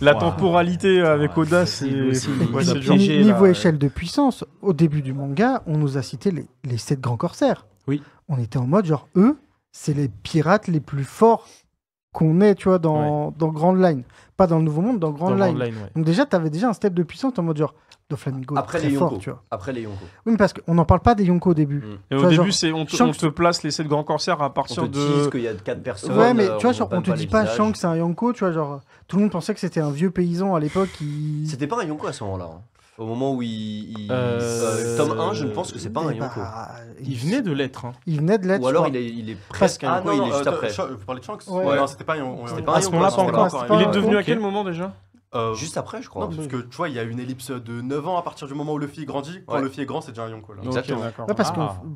la temporalité euh, avec Oda Audace. Niveau échelle de puissance, au début du manga, on nous a cité les 7 grands corsaires. Oui. On était en mode genre, eux, c'est les pirates les plus forts qu'on ait, tu vois, dans, dans Grand Line. Pas dans le Nouveau Monde, dans Grand Line. Donc déjà, tu avais déjà un step de puissance en mode genre, de Flamingo Après les fort, tu vois. Après les Yonko. Oui, parce qu'on n'en parle pas des Yonko au début. Mm. au début, c'est on, te place les 7 grands corsaires à partir on te qu'il y a 4 personnes. Ouais, mais euh, tu vois, on, te dit pas Shanks, c'est un Yonko, tu vois, genre, tout le monde pensait que c'était un vieux paysan à l'époque qui. C'était pas un Yonko à ce moment-là. Hein. Au moment où il. il- euh, tome 1, je ne pense que c'est pas un Yonko. Bah, il venait de l'être. hein. Il venait de l'être. Ou alors je il est, il est presque un Yonko, ah, il est euh, juste après. Vous parlez de Shanks Ouais. Ouais. Non, c'était pas un pas un À ce moment-là, pas encore. un hein. Yonko. Il est devenu à quel moment déjà euh, juste après, je crois. parce que tu vois, il y a une ellipse de 9 ans à partir du moment où Luffy grandit. Quand le Luffy est grand, c'est déjà un Yonko. Exactement. Ah.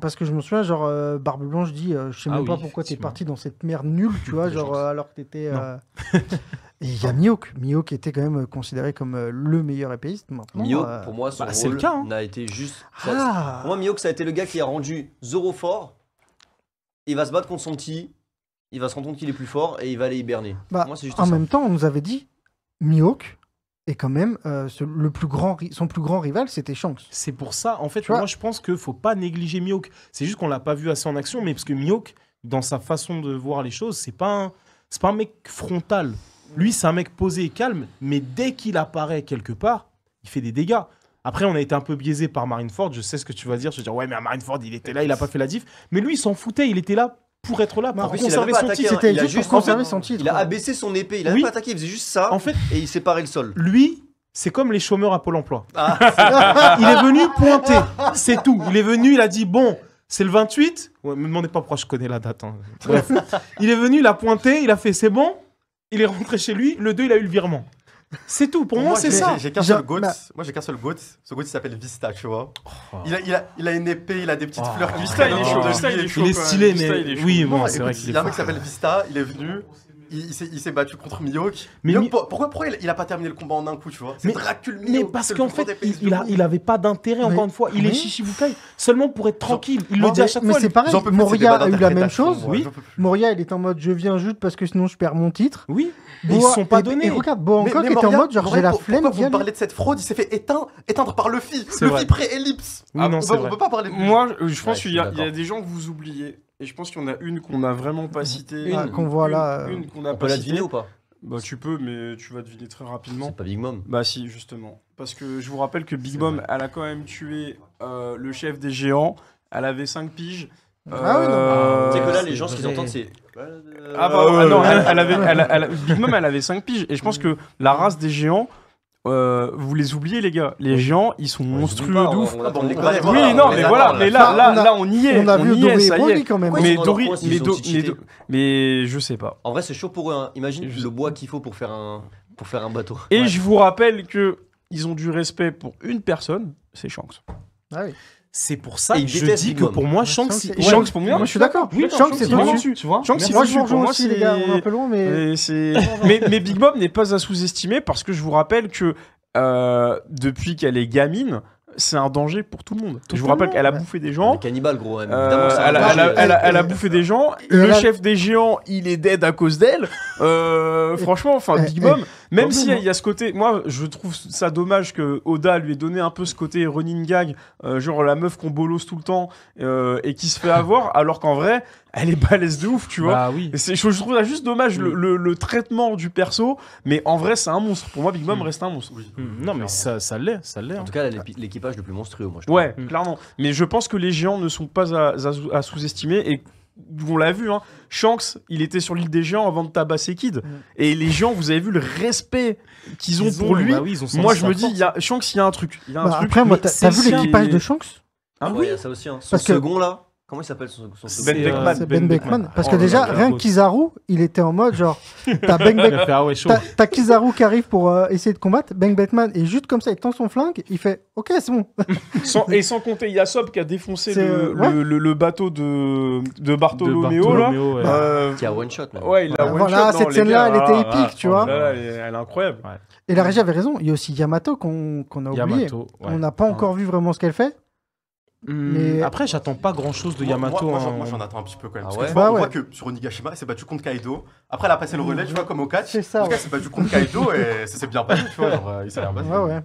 parce, que, je me souviens, genre, euh, Barbe Blanche dit euh, Je sais ah même pas pourquoi t'es parti dans cette merde nulle, tu vois, genre, alors que t'étais. Et il y a Mihawk. Mihawk était quand même considéré comme le meilleur épéiste maintenant. pour moi, son bah, cas, hein. n'a été juste. Ah. moi, Mio, ça a été le gars qui a rendu Zoro fort. Il va se battre contre son petit. Il va se rendre compte qu'il est plus fort et il va aller hiberner. Bah, moi, c'est juste En même temps, on nous avait dit Mihawk est quand même euh, le plus grand son plus grand rival c'était Shanks. C'est pour ça en fait moi je pense que faut pas négliger Mihawk. C'est juste qu'on l'a pas vu assez en action mais parce que Mihawk dans sa façon de voir les choses, c'est pas c'est pas un mec frontal. Lui, c'est un mec posé et calme, mais dès qu'il apparaît quelque part, il fait des dégâts. Après, on a été un peu biaisé par Marineford. Je sais ce que tu vas dire. Je vais dire, ouais, mais à Marineford, il était là, il n'a pas fait la diff. Mais lui, il s'en foutait. Il était là pour être là, pour conserver son titre. son titre. Il a abaissé son épée, il a pas attaqué, il faisait juste ça. et il séparait le sol. Lui, c'est comme les chômeurs à Pôle emploi. Ah. il est venu pointer, c'est tout. Il est venu, il a dit bon, c'est le 28. Ouais, me demandez pas pourquoi je connais la date. Hein. il est venu, il a pointé, il a fait c'est bon. Il est rentré chez lui. Le 2, il a eu le virement. C'est tout. Pour, moi, c'est ça. J'ai qu'un seul goat. Moi, j'ai qu'un seul goat. Ce goat, il s'appelle Vista, tu vois. Oh. Il, a, il, a, il a une épée, il a des petites fleurs. Vista, il est chaud. il est stylé, mais oui, bon, c'est vrai qu'il est. Il y a un mec qui s'appelle Vista. Il est venu il, s'est battu contre Miyok. Mais pourquoi, il a pas terminé le combat en un coup, tu vois C'est Dracul Miyok. Mais parce qu'en fait, il, a, il avait pas d'intérêt, encore une fois. Il est Shishibukai seulement pour être tranquille. Il le dit à chaque fois. Mais c'est pareil, Moria a eu la même chose. Oui. Moria, elle est en mode je viens juste parce que sinon je perds mon titre. Oui. ils sont pas donnés. Et regarde, Bo était en mode j'ai la flemme. Pourquoi vous parlez de cette fraude Il s'est fait éteindre par Luffy. Luffy pré-ellipse. Ah, non, c'est On peut pas parler de Moi, je pense qu'il y a des gens que vous oubliez. Et je pense qu'il y en a une qu'on n'a vraiment pas citée. Une ah, qu'on voit là. Une, euh, qu'on On pas peut la deviner ou pas bah, tu peux, mais tu vas deviner très rapidement. C'est pas Big Mom Bah si, justement. Parce que je vous rappelle que Big Mom, elle a quand même tué euh, le chef des géants. Elle avait 5 piges. Ah oui, non. Dès bah, euh, que là, les gens, ce qu'ils entendent, c'est. Ah bah non, elle, avait, elle, Big Mom, elle avait 5 piges. Et je pense mm. que la race des géants, euh, vous les oubliez les gars, les gens ils sont bah, monstrueux oui, non, mais voilà, mais là, là, on y est. On a vu y Dory quand même. Mais Dory, mais, je sais pas. En vrai, c'est chaud pour eux. Imagine le bois qu'il faut pour faire un, pour faire un bateau. Et je vous rappelle que ils ont du respect pour une personne, c'est Shanks. Ah oui. C'est pour ça que je dis que pour moi, Shanks, Shanks pour moi, moi je suis d'accord. Oui, Shanks c'est Tu vois, Shanks, moi je pour moi aussi les gars, on est un peu loin, mais mais Big Mom n'est pas à sous-estimer parce que je vous rappelle que euh, depuis qu'elle est gamine, c'est un danger pour tout le monde. je vous rappelle qu'elle a bouffé des gens. Cannibale, gros. Elle, a, bouffé des gens. le chef des géants, il est dead à cause d'elle. Euh, franchement, enfin, Big Mom, même s'il il y a ce côté, moi je trouve ça dommage que Oda lui ait donné un peu ce côté running gag, euh, genre la meuf qu'on bolosse tout le temps euh, et qui se fait avoir, alors qu'en vrai elle est balèze de ouf, tu vois. Bah, oui. je, je, trouve ça juste dommage le, traitement du perso, mais en vrai c'est un monstre. Pour moi Big Mom mm. reste un monstre. Mm. Non mais ça, ça l'est, ça l'est. En hein. tout cas l'équipage le plus monstrueux, moi je trouve. Ouais, mm. clairement. Mais je pense que les géants ne sont pas à sous-estimer et on l'a vu, hein, Shanks, il était sur l'île des géants avant de tabasser Kid. Mm. Et les gens vous avez vu le respect qu'ils ont, pour lui. Bah moi, je me dis, Shanks, il y a un truc. Bah, après, t'as vu l'équipage de Shanks ah, ah oui, y a ça aussi. Son second là, Comment il s'appelle son, son Ben euh, Beckman. Ben, ben Parce que oh, déjà, rien que Kizaru, il était en mode genre, t'as ben chaud ». t'as Kizaru qui arrive pour euh, essayer de combattre, Ben Beckman, et juste comme ça, il tend son flingue, il fait Ok, c'est bon. et sans compter Yasop qui a défoncé euh, le, bateau de, de Bartolomeo. Qui a one shot. Ouais, il a one one voilà, shot, cette scène-là, elle était ah, épique, tu vois. Ah, elle est incroyable. Et la régie avait raison. Il y a aussi Yamato qu'on a oublié. On n'a pas encore vu vraiment ce qu'elle fait. Hmm. Après, j'attends pas grand chose de Yamato. Moi, j'en attends un petit peu quand même. vois, ah on bah voit que sur Onigashima, s'est battu contre Kaido. Après, elle a passé le relais, tu vois, comme au catch. C'est ça. En tout cas, ouais. battu contre Kaido et ça s'est bien passé, tu vois. Genre, euh, il s'est bien Ouais,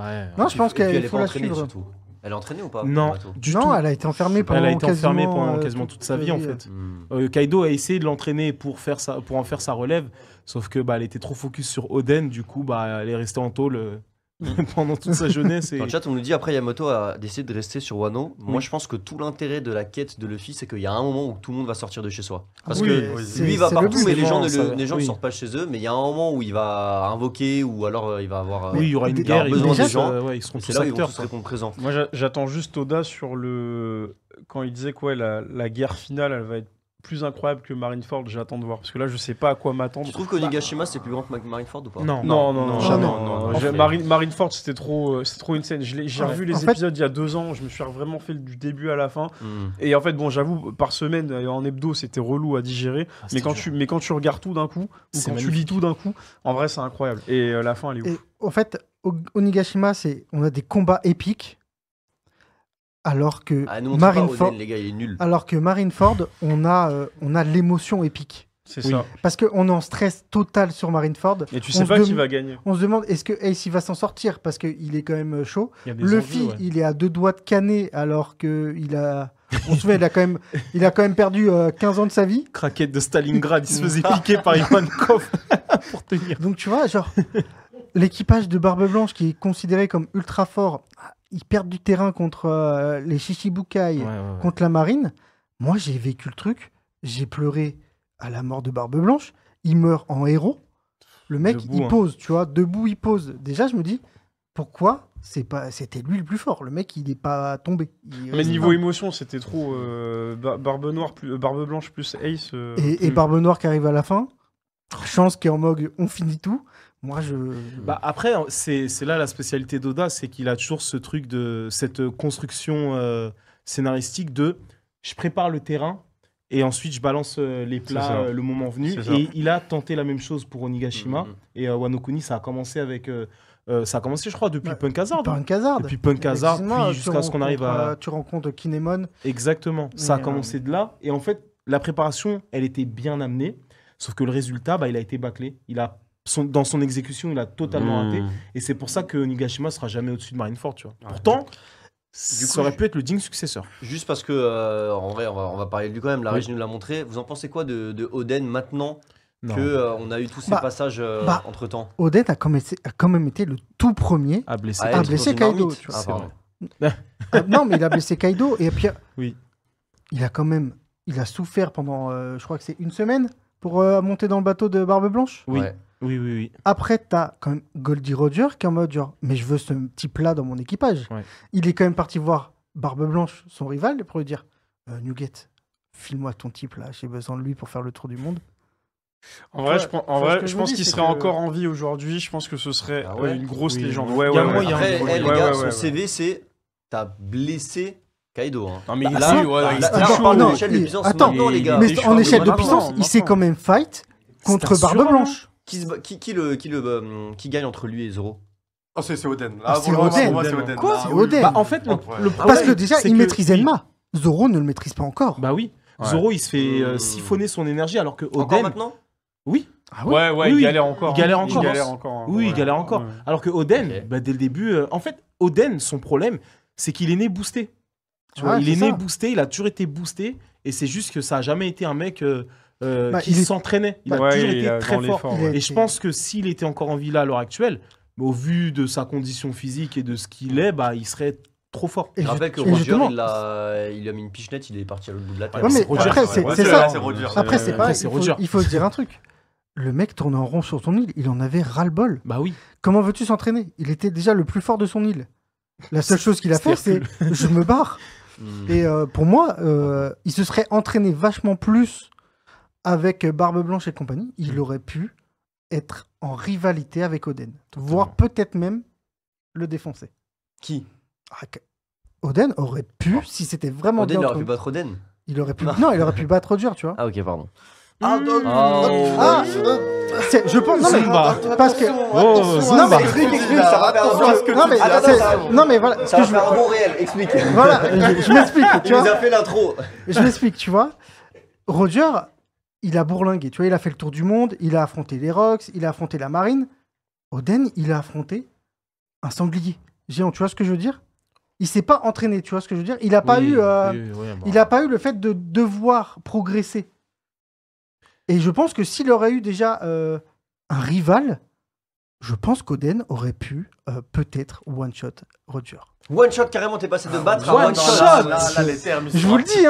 ouais. Non, je pense qu'elle faut la suivre. Surtout. Elle est entraînée ou pas Non, du non, elle a été enfermée pendant Elle a été enfermée pendant euh, quasiment toute, sa vie, en euh, fait. Hmm. Kaido a essayé de l'entraîner pour, faire en faire sa relève, sauf que bah, était trop focus sur Oden, du coup bah, elle est restée en taule. pendant toute sa jeunesse. Et... Dans le chat, on nous dit après Yamato a décidé de rester sur Wano. Moi, je pense que tout l'intérêt de la quête de Luffy, c'est qu'il y a un moment où tout le monde va sortir de chez soi. Parce que lui, va partout, mais les gens, ne, les gens ne sortent pas chez eux. Mais il y a un moment où il va invoquer ou alors euh, il va avoir. Euh, oui, il y aura une guerre. besoin des gens. ils seront tous là présents. Moi, j'attends juste Oda sur le. Quand il disait quoi, la guerre finale, elle va être plus incroyable que Marineford, j'attends de voir. Parce que là, je sais pas à quoi m'attendre. Tu trouves qu'Onigashima, c'est plus grand que Marineford ou pas Non, non, non, non. Marineford, c'était trop, euh, c'est trop une scène. J'ai revu les épisodes il y a deux ans. Je me suis vraiment fait du début à la fin. Hmm. Et en fait, bon, j'avoue, par semaine, euh, en hebdo, c'était relou à digérer. Ah, mais, quand tu, mais quand tu regardes tout d'un coup, ou quand tu lis tout d'un coup, en vrai, c'est incroyable. Et euh, la fin, elle est où En fait, Onigashima, c'est on a des combats épiques alors que ah, Marineford, nul. Alors que on a, euh, on a l'émotion épique. C'est ça. Parce qu'on est en stress total sur Marineford. Et tu sais pas qui va gagner. On se demande est-ce que Ace va s'en sortir parce qu'il est quand même euh, chaud. Luffy, il est à deux doigts de canner alors qu'il a. On se souvient, il a quand même, il a quand même perdu 15 euh, ans de sa vie. Craquette de Stalingrad, il se faisait ah. piquer par Kov pour tenir. Donc tu vois, genre, l'équipage de Barbe Blanche qui est considéré comme ultra fort ils perdent du terrain contre euh, les Shishibukai, contre la marine. Moi, j'ai vécu le truc. J'ai pleuré à la mort de Barbe Blanche. Il meurt en héros. Le mec, il hein. pose, tu vois, debout, il pose. Déjà, je me dis, pourquoi c'est pas c'était lui le plus fort le mec il n'est pas tombé mais niveau émotion c'était trop euh, barbe noire plus euh, barbe blanche plus ace et, barbe noire qui arrive à la fin Chance qu'en Mog, on finit tout. Moi, je. Bah après, c'est là la spécialité d'Oda, c'est qu'il a toujours ce truc de cette construction euh, scénaristique de je prépare le terrain et ensuite je balance euh, les plats euh, le moment venu. Et il a tenté la même chose pour Onigashima mm, mm. et Wano Kuni. Ça a commencé avec. ça a commencé, je crois, depuis Punk Hazard. Punk Hazard. Depuis Punk Hazard, jusqu'à ce qu'on arrive à. Tu rencontres Kinemon. Exactement. ça a commencé de là. Et en fait, la préparation, elle était bien amenée. Sauf que le résultat, bah, il a été bâclé. Il a son, dans son exécution, il a totalement raté. Mmh. Et c'est pour ça que Nigashima sera jamais au-dessus de Marineford. Tu vois. Pourtant, ça aurait pu être le digne successeur. Juste parce que, euh, en vrai, on va, on va, parler de lui quand même, la oui. régie nous l'a montré. Vous en pensez quoi de, de Oden maintenant qu'on euh, on a eu tous ces bah, passages euh, bah, entre temps Oden a quand, même, quand, même été, le tout premier ah, à blesser, Kaido. Ah, ah, non, mais il a blessé Kaido. Et puis, oui. il a quand même il a souffert pendant, je crois que c'est une semaine pour euh, monter dans le bateau de Barbe Blanche Oui. Oui, oui, oui. Après, t'as quand même Goldie Roger qui est en mode genre, mais je veux ce type-là dans mon équipage. Il est quand même parti voir Barbe Blanche, son rival, pour lui dire euh, Nugget, file-moi ton type-là, j'ai besoin de lui pour faire le tour du monde. En vrai, je, pense qu'il serait encore en vie aujourd'hui. Je pense que ce serait ah euh, une grosse légende. Ouais, ouais, Après, son CV, c'est T'as blessé Kaido. Hein. Non, mais il bah, a il attends, échelle bah, de Attends, les gars. Mais en échelle de puissance, il sait quand même fight contre Barbe Blanche. Qui, le, qui, le, euh, qui gagne entre lui et Zoro oh, C'est Oden. Ah, ah, c'est Oden. Quoi ah C'est Oden. Bah, en fait, le, ah Parce que déjà, il maîtrise Elma. Zoro ne le maîtrise pas encore. Bah oui. Zoro, il se fait euh, hmm. siphonner son énergie alors que Oden. Encore maintenant Oui. Ah ouais, ouais, ouais il, Galère encore, il galère hein. encore. Oui, il galère encore. Hein. Alors que Oden, dès le début, euh, en fait, Oden, son problème, c'est qu'il est né boosté il est, né boosté, il a toujours été boosté, et c'est juste que ça a jamais été un mec euh, euh, bah, qui s'entraînait. Il, a toujours été très fort. Et je pense que s'il était encore en villa à l'heure actuelle, au vu de sa condition physique et de ce qu'il est, bah, il serait trop fort. que Roger, il a, a, mis une pichenette, il est parti à l'autre bout de la tête. après, c'est Après, pas. Il faut, se dire un truc. Le mec tourne en rond sur son île, il en avait ras-le-bol. Bah oui. Comment veux-tu s'entraîner Il était déjà le plus fort de son île. La seule chose qu'il a fait, c'est je me barre. Mhm. Et euh, pour moi, euh, il se serait entraîné vachement plus avec Barbe Blanche et compagnie. Il mhm. aurait pu être en rivalité avec Oden, voire peut-être même le défoncer. Qui ah, Oden aurait pu, si c'était vraiment Oden, bien il aurait pu battre non. il aurait pu battre Roger, tu vois. Ah ok, pardon. Ah, mm. ah, ah, euh, je pense, non, mais, parce que, non, mais, voilà, ça va faire un réel, explique. Voilà, je, m'explique, tu vois. fait l'intro. Je m'explique, tu vois. Roger, il a bourlingué, tu vois, il a fait le tour du monde, il a affronté les Rocks, il a affronté la marine. Oden, il a affronté un sanglier géant, tu vois ce que je veux dire il s'est pas entraîné, tu vois ce que je veux dire Il a pas, eu, euh, bah. il a pas eu le fait de devoir progresser. Et je pense que s'il aurait eu déjà euh, un rival, je pense qu'Oden aurait pu euh, peut-être one-shot Roger. One shot carrément, t'es passé de ah, battre à one shot. Ah, je vous le dis,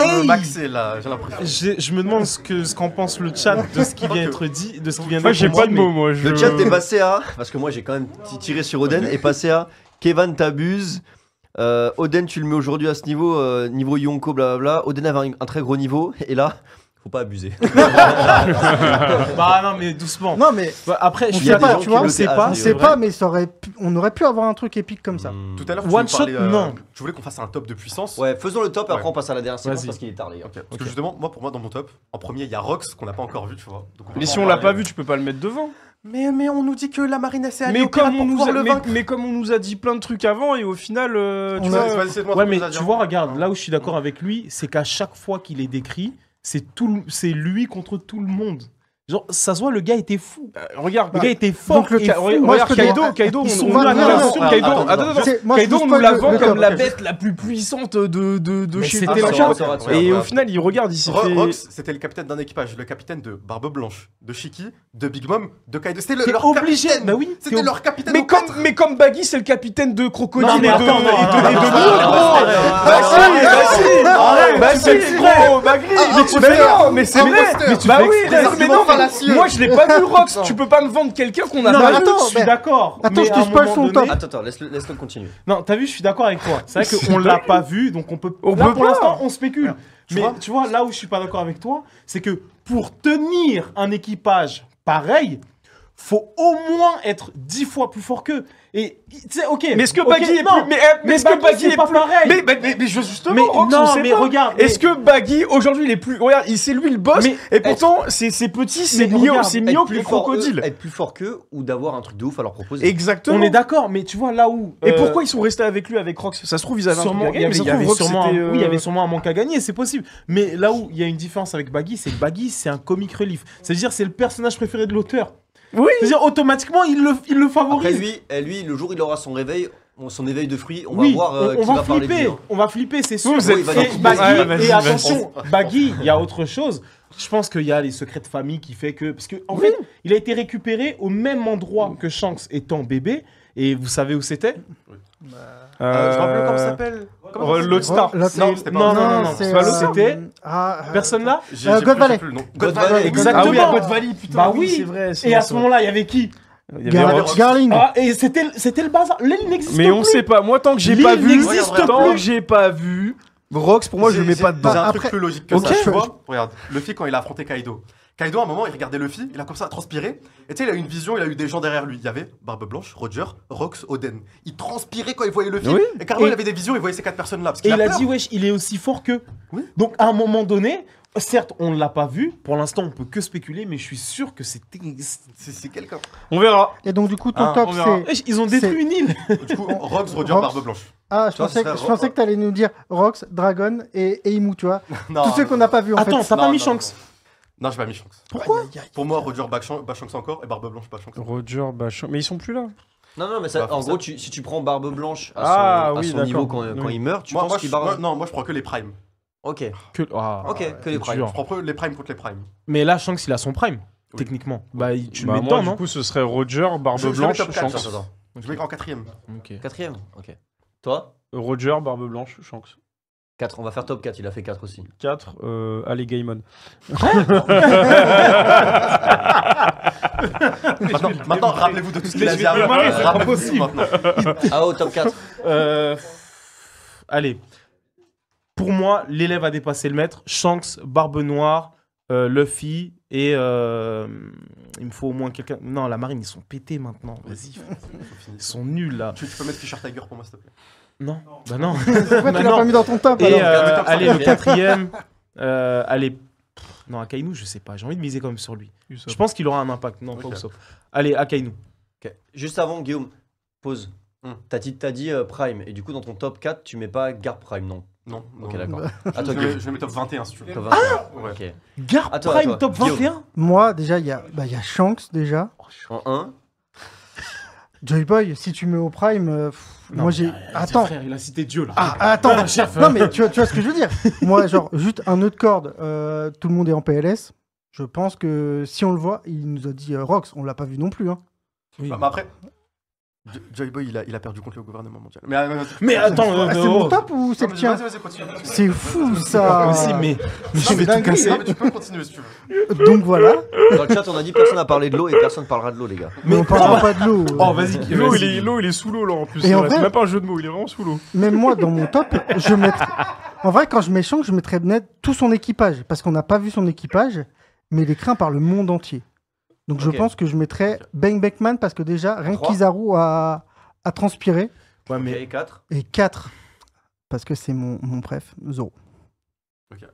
hein. là, Je me demande ce qu'en pense le chat de ce qui vient d'être dit, de ce qui vient. Moi, j'ai pas de mots, moi. Le chat est passé à, parce que moi, j'ai quand même tiré sur Oden, et passé à Kevin t'abuse. Euh, Oden, tu le mets aujourd'hui à ce niveau, niveau Yonko, blablabla. Oden avait un très gros niveau, et là, faut pas abuser. bah non, mais doucement. Non, mais bah, après, je sais pas, tu vois, on sait pas, on pas, mais ça aurait on aurait pu avoir un truc épique comme ça. Hmm. Tout à l'heure, one shot, non. Je euh, voulais qu'on fasse un top de puissance. Ouais, faisons le top, et après on passe à la dernière séquence parce qu'il est tard, les gars. Parce que justement, moi, pour moi, dans mon top, en premier, il y a Rox qu'on n'a pas encore vu, tu vois. mais si on l'a pas vu, tu peux pas le mettre devant. Mais, mais on nous dit que la marine c'est mais comme on nous le mais, mais, comme on nous a dit plein de trucs avant et au final euh, tu vois, a... ouais mais tu vois regarde hein. là où je suis d'accord avec lui c'est qu'à chaque fois qu'il est décrit c'est tout, c'est lui contre tout le monde. Genre, ça se voit, le gars était fou. regarde, le gars était fort. Donc le et fou. Moi, Kaido, Kaido, on, nous la vend comme la bête la plus puissante de, de, de chez Et au final, il regarde, il s'est Rox, c'était le capitaine d'un équipage, le capitaine de Barbe Blanche, de Shiki, de Big Mom, de Kaido. C'était leur obligé. Bah oui. C'était leur capitaine. Mais comme, mais comme Baggy, c'est le capitaine de Crocodile et de Bah bah si, bah si, gros, Mais tu mais c'est vrai. Mais tu mais non, moi, je l'ai pas vu, Rox. tu peux pas me vendre quelqu'un qu'on a pas attends, vu. Je suis d'accord. Attends, je son Attends, laisse-le continuer. Non, t'as vu, je suis d'accord avec toi. C'est vrai qu'on l'a pas vu, donc on peut. là, pour l'instant, on spécule. mais tu vois, là où je suis pas d'accord avec toi, c'est que pour tenir un équipage pareil, faut au moins être dix fois plus fort qu'eux. Et tu ok. Mais est-ce que Baggy est plus. Eh, mais, mais est-ce que Baggy est, plus. Pareil. Mais, justement, non, mais regarde. Est-ce que Baggy aujourd'hui il est plus. Regarde, c'est lui le boss. et pourtant, c'est petit, c'est mignon, c'est mignon que les crocodiles. Euh, être plus fort qu'eux ou d'avoir un truc de ouf à leur proposer. Exactement. On est d'accord, mais tu vois là où. Et euh, pourquoi ils sont restés avec lui avec Rox Ça se trouve, ils avaient un à gagner. Il y avait, euh, il y avait sûrement un manque à gagner, c'est possible. Mais là où il y a une différence avec Baggy, c'est que Baggy, c'est un comic relief. C'est-à-dire, c'est le personnage préféré de l'auteur. Oui. automatiquement, il le, il le favorise. Après, lui, eh, lui, le jour où il aura son réveil, son éveil de fruits, on va voir euh, qui va, flipper, parler hein. On va flipper, c'est sûr. Bah, et, attention, Baggy, il y a autre chose. Je pense qu'il y a les secrets de famille qui fait que... Parce que en fait, il a été récupéré au même endroit que Shanks étant bébé. Et vous savez où c'était euh, euh, je me rappelle comment ça s'appelle. Euh, comment L'autre star. non, non, non, c'est c'était. Euh, ah, Personne là euh, God Valley. God Valley, exactement. Ah oui, God Valley, putain. Bah oui, c'est vrai. Et à ce moment-là, il y avait qui Garling. Ah, et c'était le bazar. L'île n'existe plus. Mais on sait pas. Moi, tant que j'ai pas vu, tant que j'ai pas vu, Rox, pour moi, je mets pas dedans. C'est un truc plus logique que ça. Tu vois Regarde, le fils, quand il a affronté Kaido. Kaido, à un moment, il regardait Luffy, il a comme ça transpiré. Et tu sais, il a eu une vision, il a eu des gens derrière lui. Il y avait Barbe Blanche, Roger, Rox, Oden. Il transpirait quand il voyait le Oui. Et Kaido il avait des visions, il voyait ces quatre personnes-là. Et il a, dit, wesh, il est aussi fort qu'eux. Donc, à un moment donné, Certes, on ne l'a pas vu. Pour l'instant, on peut que spéculer, mais je suis sûr que c'est quelqu'un. On verra. Et donc, du coup, ton ah, top, c'est. Ils ont détruit une île. Du coup, Rox, Roger, Barbe Blanche. Ah, je, pensais, que, tu allais nous dire Rox, Dragon et, tu vois. Tous ceux qu'on n'a pas vu en Attends, t'as pas mis non, j'ai pas mis Shanks. Pourquoi Pour moi, Roger Bachanx encore et Barbe Blanche Bachanx. Roger Bachanx. Mais ils sont plus là. Non, non, mais bah, en gros, si tu prends Barbe Blanche à ah, son, niveau quand, quand il meurt, tu penses qu'il barre. non, moi je prends que les primes. Ok. Ah, ok, que les primes. Je prends que les primes contre les primes. Mais là, Shanks, il a son prime, techniquement. Bah, tu le bah, mets moi, du coup, ce serait Roger, Barbe Blanche, Shanks. Je mets en quatrième. Quatrième. Ok. Toi Roger, Barbe Blanche, Shanks. 4, on va faire top 4, il a fait 4 aussi. 4, euh, allez Gaimon. maintenant, rappelez-vous de tout ce qu'il a dit Rappelez-vous maintenant. Ah oh, top 4. Euh, allez. Pour moi, l'élève a dépassé le maître. Shanks, Barbe Noire, euh, Luffy et il me faut au moins quelqu'un. Non, la marine, ils sont pétés maintenant. Vas-y, ils sont nuls là. Tu, tu peux mettre Fisher Tiger pour moi, s'il te plaît. Non, bah non. Pourquoi bah tu l'as bah pas mis dans ton top alors euh, allez, le quatrième. Euh, allez, non, Akainu, je sais pas. J'ai envie de miser quand même sur lui. Je pense qu'il aura un impact. Non, pas Usopp. Allez, Akainu. Juste avant, Guillaume, pause. Hmm. T'as dit, as dit euh, Prime. Et du coup, dans ton top 4, tu mets pas Garp Prime, non non, Ok, d'accord. Ah, je, vais, je mets top 21 si tu veux. Top ah ouais. Prime, top 21 Moi, déjà, il y, a, bah, y a Shanks déjà. En 1 Joy Boy, si tu mets au prime, euh, moi j'ai. Euh, attends. Frère, il a cité Dieu là. Ah, attends, chef. non mais tu vois, ce que je veux dire. Moi, genre, juste un autre corde, euh, tout le monde est en PLS. Je pense que si on le voit, il nous a dit Rox, on l'a pas vu non plus. Hein. Oui. Bah, mais après, Joy Boy, il a, perdu contre le gouvernement mondial. Mais, euh, mais attends, euh, c'est mon top ou c'est le tien C'est fou ça. mais, je tu peux continuer si tu veux. Euh, donc voilà. Dans le chat, on a dit personne n'a parlé de l'eau et personne ne parlera de l'eau, les gars. Mais on parlera pas de l'eau. Oh vas-y. L'eau, il est, sous l'eau là en plus. C'est même pas un jeu de mots, il est vraiment sous l'eau. Même moi, dans mon top, je mettrais. En vrai, quand je m'échange, je mettrais de net tout son équipage parce qu'on n'a pas vu son équipage, mais il est craint par le monde entier. Donc je pense que je mettrais Bang Beckman parce que déjà, rien que Kizaru a, a transpiré. Ouais, mais... Et 4 Et 4. Parce que c'est mon, mon préf, Zoro.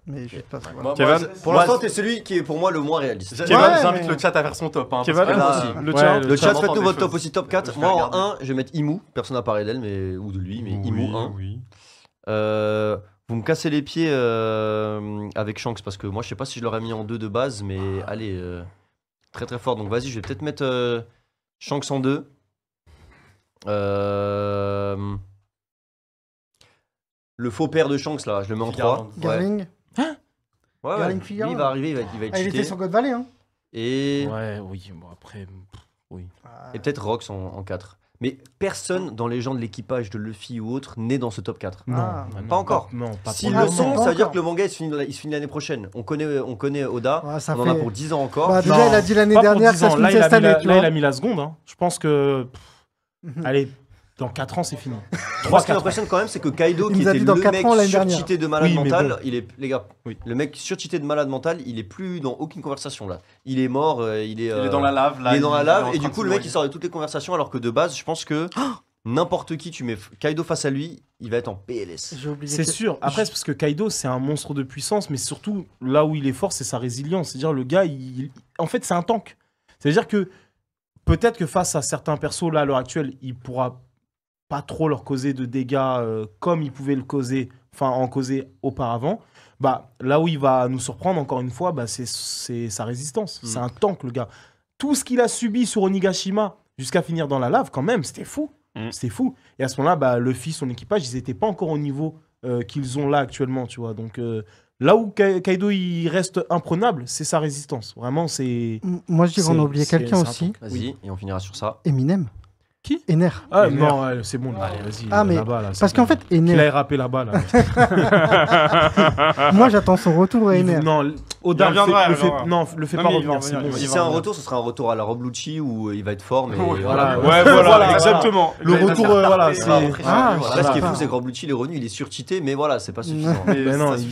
Mais okay. Pas, pour l'instant, c'est celui qui est pour moi le moins réaliste. Kevin, ouais, j'invite le chat à faire son top. Hein, Kevin, le, chat, le, chat, faites-nous votre top aussi, top 4. Moi, en 1, je vais mettre Imu. Personne n'a parlé d'elle, mais... ou de lui, mais Imu 1. Euh, vous me cassez les pieds euh, avec Shanks parce que moi, je sais pas si je l'aurais mis en 2 de base, mais ah. allez. Euh... Très très fort. Donc vas-y, je vais peut-être mettre euh, Shanks en 2. Euh, le faux père de Shanks là, je le mets en 3. Garling ouais. Hein Ouais, ouais. il va arriver, il va, il va être ah, Il était sur God Valley. Hein. Et. Ouais, oui, bon après. Oui. Ah. Et peut-être Rox en, en 4. Mais personne dans les gens de l'équipage de Luffy ou autre n'est dans ce top 4. Ah. Ah non, pas encore. Non, S'ils le sont, ça veut dire que le manga il se finit, l'année prochaine. On connaît, euh, on connaît Oda, on en a pour 10 ans encore. Bah, déjà, il a dit l'année dernière, ça se finit cette année. Là, il a mis la seconde. Hein. Je pense que. Mhm. allez, dans 4 ans, c'est fini. ce qui m'impressionne quand même, c'est que Kaido, qui était le mec surchité de malade mental, il est. Les gars, le mec surchité de malade mental, il est plus dans aucune conversation là. Il est mort, euh, il est. Euh, dans la lave, là. il est dans la lave, et du coup, le mec, il sort de toutes les conversations, alors que de base, je pense que n'importe qui, tu mets Kaido face à lui, il va être en PLS. C'est sûr. Après, c'est parce que Kaido, c'est un monstre de puissance, mais surtout, là où il est fort, c'est sa résilience. C'est-à-dire, le gars, il... en fait, c'est un tank. C'est-à-dire que peut-être que face à certains persos, là, à l'heure actuelle, il pourra pas trop leur causer de dégâts euh, comme ils pouvaient le causer, enfin en causer auparavant, bah là où il va nous surprendre encore une fois, bah, c'est sa résistance. Mm. C'est un tank le gars. Tout ce qu'il a subi sur Onigashima jusqu'à finir dans la lave quand même, c'était fou. Mm. C'était fou. Et à ce moment-là, bah, le fils, son équipage, ils n'étaient pas encore au niveau euh, qu'ils ont là actuellement, tu vois. Donc euh, là où Kaido il reste imprenable, c'est sa résistance. Vraiment, c'est. Moi, je dirais on a oublié quelqu'un aussi. Vas-y, et on finira sur ça. Eminem. Qui Ener. Ah, non, c'est bon, vas-y. Ah, mais là parce qu'en fait, Ener. Il a rappé là-bas, là. Moi, j'attends son retour à Ener. Non, Oda, il viendra, fait, non, le fait pas revenir. Si c'est un retour, ce sera un retour à la Roblucci où euh, il va être fort, mais ouais, voilà. Ouais, voilà, exactement. Le retour, euh, voilà, c'est. ce qui est fou, c'est que Roblucci, il est revenu, il est surchité, mais voilà, c'est pas suffisant.